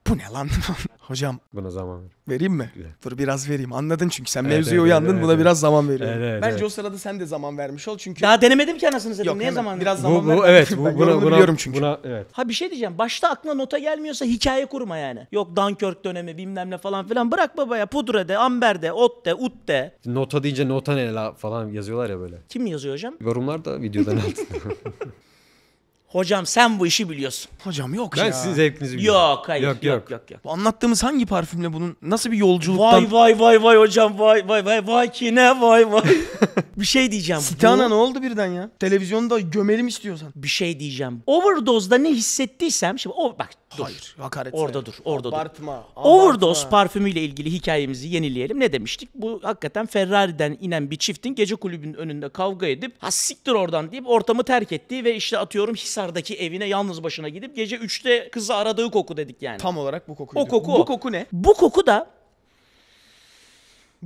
bu ne lan? (laughs) Hocam. Buna zaman ver. Vereyim mi? Evet. Dur biraz vereyim. Anladın çünkü sen evet, mevzuya evet, uyandın. Evet, buna evet. biraz zaman veriyorum. Evet, evet, Bence evet. o sırada sen de zaman vermiş ol çünkü. Daha denemedim ki anasını satayım. Niye zaman Biraz bu, zaman bu, ver. Evet. Bu, ben buna, buna, biliyorum çünkü. Buna, evet. Ha bir şey diyeceğim. Başta aklına nota gelmiyorsa hikaye kurma yani. Yok Dunkirk dönemi bilmem ne falan filan. Bırak babaya pudra de, amber de, ot de, ut de. Nota deyince nota ne la falan yazıyorlar ya böyle. Kim yazıyor hocam? Yorumlar da videodan (laughs) altında. Hocam sen bu işi biliyorsun. Hocam yok ben ya. Ben sizin zevkinizi biliyorum. Yok hayır. Yok yok. yok yok yok. Bu anlattığımız hangi parfümle bunun nasıl bir yolculuktan? Vay vay vay vay hocam vay vay vay vay ki ne vay vay. (laughs) Bir şey diyeceğim. Sitana Bu- ne oldu birden ya? Televizyonda gömelim istiyorsan. Bir şey diyeceğim. Overdose'da ne hissettiysem şimdi o bak dur. Hayır, hakaret Orada dur, orada dur. Abartma, abartma. Overdose parfümüyle ilgili hikayemizi yenileyelim. Ne demiştik? Bu hakikaten Ferrari'den inen bir çiftin gece kulübünün önünde kavga edip ha siktir oradan deyip ortamı terk ettiği ve işte atıyorum Hisar'daki evine yalnız başına gidip gece 3'te kızı aradığı koku dedik yani. Tam olarak bu kokuydu. O koku Bu koku ne? Bu koku da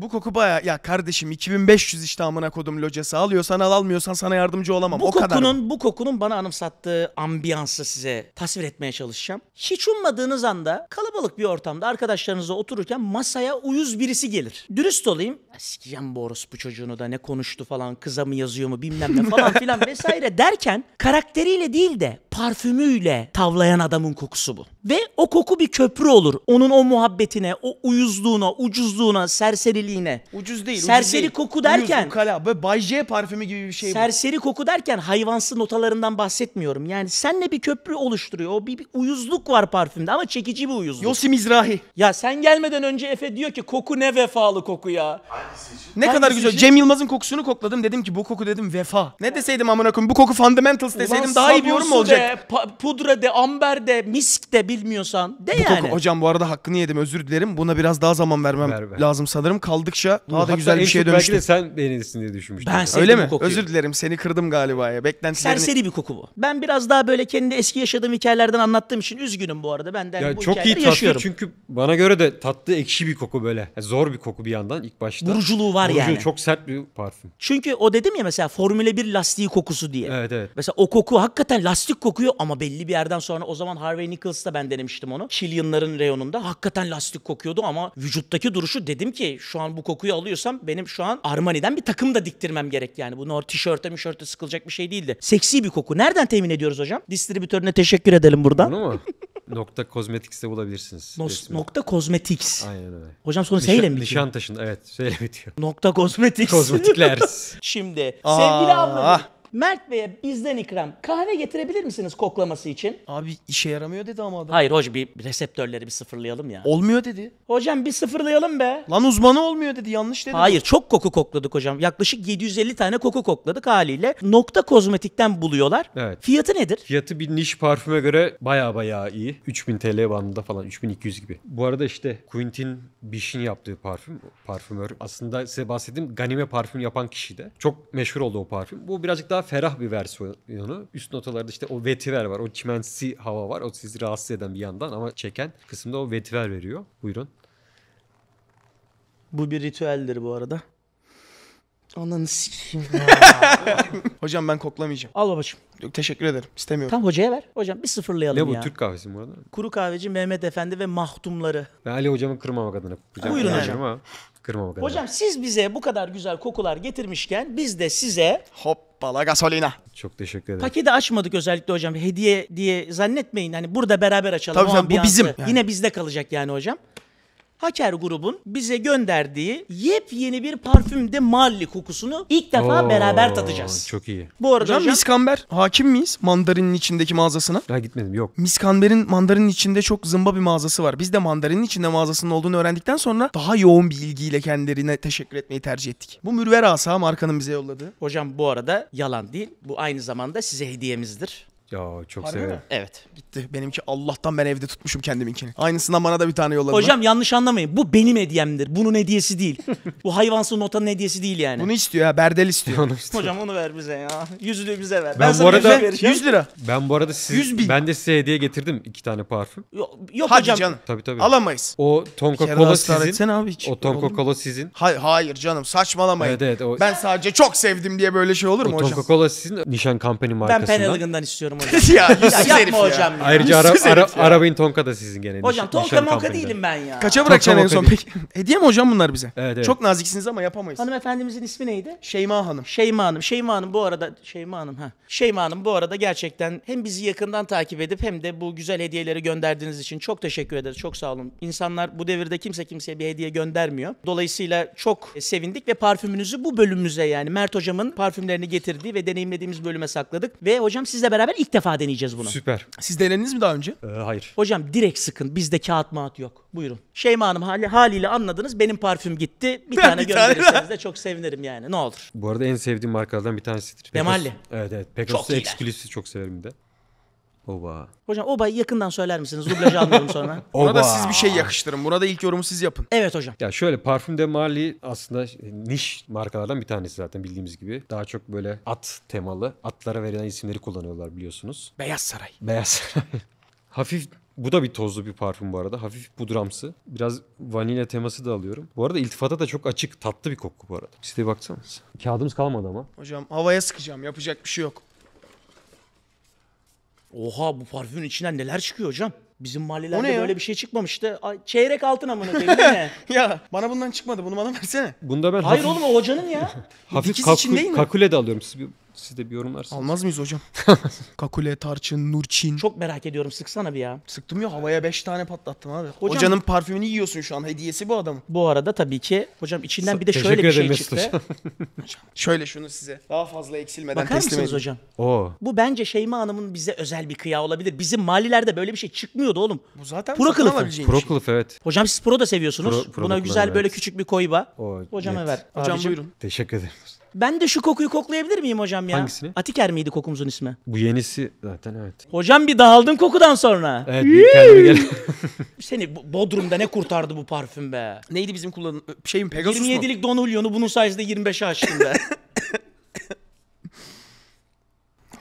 bu koku baya ya kardeşim 2500 işte amına kodum locası alıyorsan al almıyorsan sana yardımcı olamam. Bu o kokunun kadar mı? bu kokunun bana anımsattığı ambiyansı size tasvir etmeye çalışacağım. Hiç ummadığınız anda kalabalık bir ortamda arkadaşlarınızla otururken masaya uyuz birisi gelir. Dürüst olayım. Ya sikeceğim bu orospu çocuğunu da ne konuştu falan kıza mı yazıyor mu bilmem ne falan (laughs) filan vesaire derken karakteriyle değil de parfümüyle tavlayan adamın kokusu bu. Ve o koku bir köprü olur. Onun o muhabbetine, o uyuzluğuna, ucuzluğuna, serseriliğine serseriliğine. Ucuz değil. Serseri ucuz değil. koku derken. Ucuz, ukala. Böyle Bay J parfümü gibi bir şey serseri bu. Serseri koku derken hayvansı notalarından bahsetmiyorum. Yani senle bir köprü oluşturuyor. O bir, bir uyuzluk var parfümde ama çekici bir uyuzluk. Yosi Mizrahi. Ya sen gelmeden önce Efe diyor ki koku ne vefalı koku ya. Hangisi Ne kadar güzel. Cem Yılmaz'ın kokusunu kokladım. Dedim ki bu koku dedim vefa. Ne deseydim amına koyayım bu koku fundamentals deseydim Ulan, daha iyi bir yorum olacak? De, pudra de, amber de, misk de bilmiyorsan de bu yani. Koku, hocam bu arada hakkını yedim özür dilerim. Buna biraz daha zaman vermem ver. lazım sanırım. Kal aldıkça daha da güzel bir şeye çok dönüştü. Belki de sen beğenirsin diye düşünmüştüm. Ben Öyle mi? kokuyor? Özür dilerim seni kırdım galiba ya. Beklentilerini... Serseri bir koku bu. Ben biraz daha böyle kendi eski yaşadığım hikayelerden anlattığım için üzgünüm bu arada. Ben de Ya bu çok iyi tatlı yaşıyorum. çünkü bana göre de tatlı ekşi bir koku böyle. zor bir koku bir yandan ilk başta. Vuruculuğu var Vurucu, yani. Çok sert bir parfüm. Çünkü o dedim ya mesela Formüle 1 lastiği kokusu diye. Evet evet. Mesela o koku hakikaten lastik kokuyor ama belli bir yerden sonra o zaman Harvey Nichols'ta ben denemiştim onu. Chilean'ların reyonunda hakikaten lastik kokuyordu ama vücuttaki duruşu dedim ki şu an an bu kokuyu alıyorsam benim şu an Armani'den bir takım da diktirmem gerek yani. Bunu tişörte mişörte sıkılacak bir şey değildi. Seksi bir koku. Nereden temin ediyoruz hocam? Distribütörüne teşekkür edelim buradan. Bunu mu? (laughs) Nokta Kozmetiks'te bulabilirsiniz. Nos, nokta Kozmetiks. Aynen öyle. Hocam sonra Nişan, seyle mi bitiyor? Nişantaşı'nda evet seyle bitiyor. Nokta Kozmetiks. Kozmetikler. (laughs) Şimdi sevgili abla. Mert Bey'e bizden ikram kahve getirebilir misiniz koklaması için? Abi işe yaramıyor dedi ama adam. Hayır hocam bir reseptörleri bir sıfırlayalım ya. Olmuyor dedi. Hocam bir sıfırlayalım be. Lan uzmanı olmuyor dedi yanlış dedi. Hayır çok koku kokladık hocam. Yaklaşık 750 tane koku kokladık haliyle. Nokta kozmetikten buluyorlar. Evet. Fiyatı nedir? Fiyatı bir niş parfüme göre baya baya iyi. 3000 TL bandında falan 3200 gibi. Bu arada işte Quentin Biş'in yaptığı parfüm, parfümör. Aslında size bahsettiğim Ganime parfüm yapan kişi de. Çok meşhur oldu o parfüm. Bu birazcık daha daha ferah bir versiyonu. Üst notalarda işte o vetiver var. O çimensi hava var. O sizi rahatsız eden bir yandan ama çeken kısımda o vetiver veriyor. Buyurun. Bu bir ritüeldir bu arada. Ananı sikeyim. (laughs) Hocam ben koklamayacağım. Al babacığım. Yok teşekkür ederim. İstemiyorum. Tam hocaya ver. Hocam bir sıfırlayalım ya. Ne bu ya. Türk kahvesi mi Kuru kahveci Mehmet Efendi ve mahtumları. Ben Ali hocamı kırmamak adına yapacağım. Buyurun hocam. Ama kırmamak adına. Hocam siz bize bu kadar güzel kokular getirmişken biz de size Hop. Hoppala gasolina. Çok teşekkür ederim. Paketi açmadık özellikle hocam. Hediye diye zannetmeyin. Hani burada beraber açalım. Tabii o tabii bu bizim yani. Yine bizde kalacak yani hocam. Haker grubun bize gönderdiği yepyeni bir parfümde Malli kokusunu ilk defa Oo, beraber tadacağız. Çok iyi. Bu arada hocam, hocam Miskamber hakim miyiz mandarinin içindeki mağazasına? Daha gitmedim yok. Miskamber'in mandarinin içinde çok zımba bir mağazası var. Biz de mandarinin içinde mağazasının olduğunu öğrendikten sonra daha yoğun bir ilgiyle kendilerine teşekkür etmeyi tercih ettik. Bu Mürver Asa markanın bize yolladığı. Hocam bu arada yalan değil. Bu aynı zamanda size hediyemizdir. Ya çok Harbi severim. mi? Evet. Gitti. Benimki Allah'tan ben evde tutmuşum kendiminkini. Aynısından bana da bir tane yolladı. Hocam yanlış anlamayın. Bu benim hediyemdir. Bunun hediyesi değil. (laughs) Bu hayvansız notanın hediyesi değil yani. Bunu istiyor ya. Berdel istiyor. Onu işte. Hocam onu ver bize ya. Yüzünü bize ver. Ben, Ben bu sana arada- yüzüğü 100 lira. Ben bu arada siz, 100 bin. ben de size hediye getirdim iki tane parfüm. Yok, yok Hadi hocam. canım. Tabii tabii. Alamayız. O Bir Tonka Cola sizin. abi hiç. O Olur Tonka Cola sizin. Hayır, hayır canım saçmalamayın. Evet, evet, o- Ben sadece çok sevdim diye böyle şey olur O mu hocam? Tonka Cola sizin Nişan Company Ben markasından. istiyorum yaptım hocam. (laughs) ya, ya hocam. Ya. Ayrıca ara, ara, arabayın tonka da sizin gene. Hocam tonka monka değilim ben ya. Kaça bırakacaksın en son peki? Hediye mi hocam bunlar bize? Evet, evet. Çok naziksiniz ama yapamayız. Hanımefendimizin ismi neydi? Şeyma Hanım. Şeyma Hanım. Şeyma Hanım bu arada Şeyma Hanım ha. Şeyma Hanım bu arada gerçekten hem bizi yakından takip edip hem de bu güzel hediyeleri gönderdiğiniz için çok teşekkür ederiz. Çok sağ olun. İnsanlar bu devirde kimse kimseye bir hediye göndermiyor. Dolayısıyla çok sevindik ve parfümünüzü bu bölümümüze yani Mert hocamın parfümlerini getirdiği ve deneyimlediğimiz bölüme sakladık. Ve hocam sizle beraber ilk defa deneyeceğiz bunu. Süper. Siz denediniz mi daha önce? Ee, hayır. Hocam direkt sıkın. Bizde kağıt mağat yok. Buyurun. Şeyma Hanım hali, haliyle anladınız. Benim parfüm gitti. Bir (laughs) tane bir gönderirseniz tane. (laughs) de çok sevinirim yani. Ne olur. Bu arada en sevdiğim markalardan bir tanesidir. Demalli. Evet evet. Pegasus Exclusive'i çok severim de. Oba. Hocam obayı yakından söyler misiniz? Dublaj almıyorum sonra. (laughs) Buna da siz bir şey yakıştırın. Buna da ilk yorumu siz yapın. Evet hocam. Ya şöyle Parfüm de Mali aslında niş markalardan bir tanesi zaten bildiğimiz gibi. Daha çok böyle at temalı. Atlara verilen isimleri kullanıyorlar biliyorsunuz. Beyaz Saray. Beyaz Saray. (laughs) Hafif bu da bir tozlu bir parfüm bu arada. Hafif pudramsı. Biraz vanilya teması da alıyorum. Bu arada iltifata da çok açık, tatlı bir koku bu arada. Siteye baksanız. Kağıdımız kalmadı ama. Hocam havaya sıkacağım. Yapacak bir şey yok. Oha bu parfümün içinden neler çıkıyor hocam? Bizim O mahallelerde böyle bir şey çıkmamıştı. Ay, çeyrek altın amına koyayım (laughs) ya bana bundan çıkmadı bunu bana versene. Bunda ben Hayır hafif, oğlum o hocanın ya. hafif İkisi değil mi? kakule de alıyorum. Siz bir siz de bir yorumlarsınız. Almaz mıyız hocam? (laughs) Kakule, Tarçın, Nurçin. Çok merak ediyorum sıksana bir ya. Sıktım ya havaya 5 tane patlattım abi. Hocam, Hocanın parfümünü yiyorsun şu an. Hediyesi bu adam. Bu arada tabii ki hocam içinden bir de şöyle bir şey çıktı. (laughs) Hocam. şöyle şunu size daha fazla eksilmeden Bakar teslim edin. hocam? Oo. Bu bence Şeyma Hanım'ın bize özel bir kıya olabilir. Bizim mahallelerde böyle bir şey çıkmıyordu oğlum. Bu zaten pro kılıfı. Pro şey. kılıf evet. Hocam siz pro da seviyorsunuz. Pro, pro Buna güzel evet. böyle küçük bir koyba. O, Hocama net. ver. Hocam Abicim. buyurun. Teşekkür ederim. Ben de şu kokuyu koklayabilir miyim hocam ya? Hangisini? Atiker miydi kokumuzun ismi? Bu yenisi zaten evet. Hocam bir dağıldım kokudan sonra. Evet bir kendine gel. (laughs) Seni Bodrum'da ne kurtardı bu parfüm be? Neydi bizim kullanım? şeyim? Pegasus 27'lik Don Julio'nu bunun sayesinde 25'e açtım be. (laughs)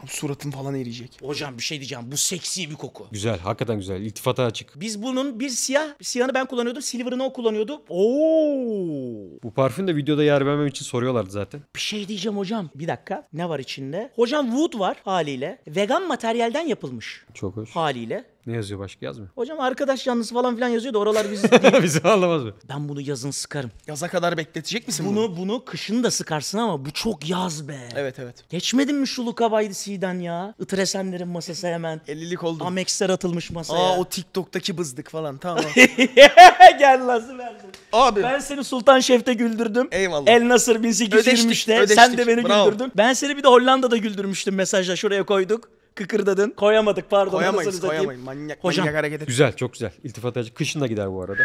Suratın falan eriyecek. Hocam bir şey diyeceğim. Bu seksi bir koku. Güzel. Hakikaten güzel. İltifata açık. Biz bunun bir siyah. Siyahını ben kullanıyordum. Silver'ını o kullanıyordu. Oo. Bu parfüm de videoda yer vermem için soruyorlardı zaten. Bir şey diyeceğim hocam. Bir dakika. Ne var içinde? Hocam wood var haliyle. Vegan materyalden yapılmış. Çok hoş. Haliyle. Ne yazıyor başka yazmıyor? Hocam arkadaş yanlısı falan filan yazıyor da oralar biz (laughs) değil. Bizi anlamaz mı? Ben bunu yazın sıkarım. Yaza kadar bekletecek misin bunu? Bunu bunu kışın da sıkarsın ama bu çok yaz be. Evet evet. Geçmedin mi şu Luka Baydisi'den ya? Itır masası hemen. Ellilik oldu. Amexler atılmış masaya. Aa o TikTok'taki bızdık falan tamam. (laughs) Gel lazım verdim. Abi. Ben seni Sultan Şef'te güldürdüm. Eyvallah. El Nasır 1823'te. Ödeştik, ödeştik. Sen de beni Bravo. güldürdün. Ben seni bir de Hollanda'da güldürmüştüm mesajla şuraya koyduk kıkırdadın. Koyamadık pardon. Koyamayız Anasını Manyak, Hocam. manyak hareket et. Güzel çok güzel. İltifat edici. Kışın da gider bu arada.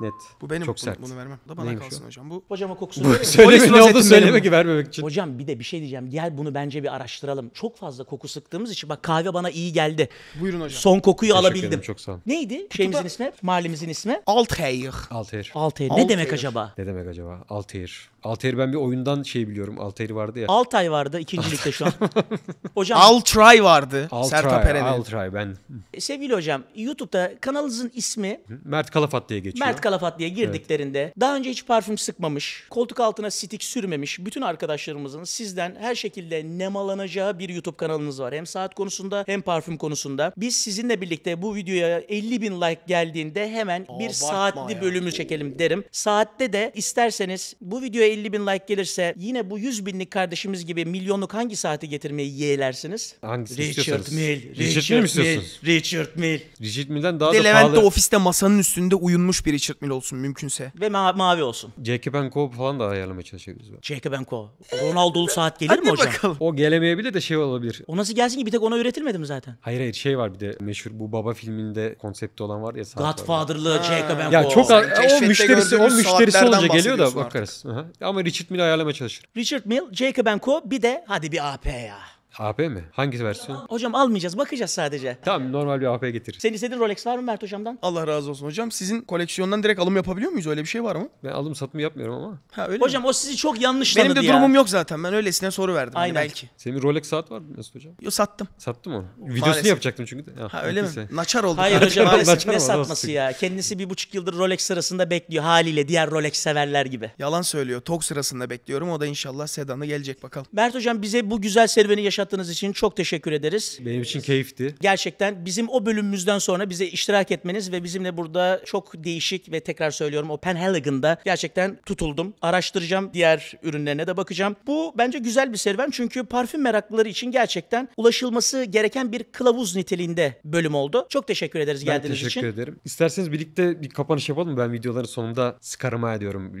Net. Bu benim çok bunu, sert. bunu vermem. Bu Da bana Neymiş kalsın o? hocam. Bu Hocama kokusu. verir Söyle ne oldu? söyleme ki vermemek için. Hocam bir de bir şey diyeceğim. Gel bunu bence bir araştıralım. Çok fazla koku sıktığımız için bak kahve bana iyi geldi. Buyurun hocam. Son kokuyu Teşekkür alabildim. ederim çok sağ olun. Neydi? Şeyimizin ismi, mahallemizin ismi. Altair. Altair. Altair. Ne demek Altair. acaba? Ne demek acaba? Altair. Altair'i ben bir oyundan şey biliyorum. Altair vardı ya. Altay vardı ikinci ligde şu an. (laughs) Hocam. Altray vardı. Sertab Altray, Erener. Altray ben. E, sevgili hocam YouTube'da kanalınızın ismi Mert Kalafat diye geçiyor. Mert Kalafat diye girdiklerinde daha önce hiç parfüm sıkmamış, koltuk altına stik sürmemiş bütün arkadaşlarımızın sizden her şekilde nemalanacağı bir YouTube kanalınız var. Hem saat konusunda hem parfüm konusunda. Biz sizinle birlikte bu videoya 50 bin like geldiğinde hemen bir saatli ya. bölümü çekelim derim. Saatte de isterseniz bu videoya 50 bin like gelirse yine bu 100 binlik kardeşimiz gibi milyonluk hangi saati getirmeyi yeğlersiniz? Hangisini Richard istiyorsanız. Mill. Richard, Richard Mill mi istiyorsunuz? Richard Mill. Richard Mill'den daha Bir da de Levent'te pahalı. ofiste masanın üstünde uyunmuş bir Richard Mill olsun mümkünse. Ve ma- mavi olsun. Jacob Cole falan da ayarlamaya çalışabiliriz. Jacob Enko. Ronaldo'lu saat gelir mi hocam? bakalım. O gelemeyebilir de şey olabilir. O nasıl gelsin ki bir tek ona üretilmedi mi zaten? Hayır hayır şey var bir de meşhur bu baba filminde konsepti olan var ya. saat Godfather'lı Jacob Enko. Ya çok o müşterisi o müşterisi olunca geliyor da bakarız. Aha. Ama Richard Mill'i ayarlamaya çalışır. Richard Mill, Jacob Enko bir de hadi bir AP ya. AP mi? Hangi versiyon? Hocam almayacağız bakacağız sadece. Tamam normal bir AP getir. Senin istediğin Rolex var mı Mert hocamdan? Allah razı olsun hocam. Sizin koleksiyondan direkt alım yapabiliyor muyuz? Öyle bir şey var mı? Ben alım satımı yapmıyorum ama. Ha öyle Hocam mi? o sizi çok yanlış tanıdı Benim de ya. durumum yok zaten. Ben öylesine soru verdim. Aynen. Belki. Senin Rolex saat var mı Mesut hocam? Yo sattım. Sattım onu. Videosunu Maalesef. yapacaktım çünkü. De. Ha, ha öyle mi? Naçar oldu. Hayır (laughs) hocam maalesef ne satması ya. Kendisi bir buçuk yıldır Rolex sırasında bekliyor haliyle diğer Rolex severler gibi. Yalan söylüyor. Tok sırasında bekliyorum. O da inşallah sedanı gelecek bakalım. Mert hocam bize bu güzel serüveni yaşat kattığınız için çok teşekkür ederiz. Benim için keyifti. Gerçekten bizim o bölümümüzden sonra bize iştirak etmeniz ve bizimle burada çok değişik ve tekrar söylüyorum o Penhaligon'da gerçekten tutuldum. Araştıracağım. Diğer ürünlerine de bakacağım. Bu bence güzel bir serüven çünkü parfüm meraklıları için gerçekten ulaşılması gereken bir kılavuz niteliğinde bölüm oldu. Çok teşekkür ederiz ben geldiğiniz teşekkür için. teşekkür ederim. İsterseniz birlikte bir kapanış yapalım mı? Ben videoların sonunda Scaramaya diyorum.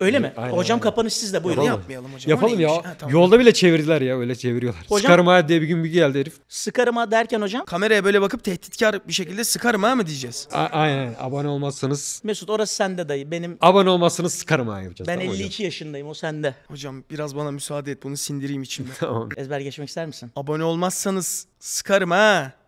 Öyle mi? Aynen, hocam aynen. kapanış sizde buyurun. Yapalım. Yapmayalım hocam. Yapalım ya. Ha, tamam. Yolda bile çevirdiler ya öyle çeviriyorlar. Hocam Sıkarım ha diye bir gün bir geldi herif. Sıkarım ha derken hocam. Kameraya böyle bakıp tehditkar bir şekilde sıkarım ha mı diyeceğiz? A- aynen abone olmazsanız. Mesut orası sende dayı benim. Abone olmazsanız sıkarım ha yapacağız. Ben 52 hocam? yaşındayım o sende. Hocam biraz bana müsaade et bunu sindireyim içimde. (laughs) tamam. Ezber geçmek ister misin? Abone olmazsanız sıkarım ha.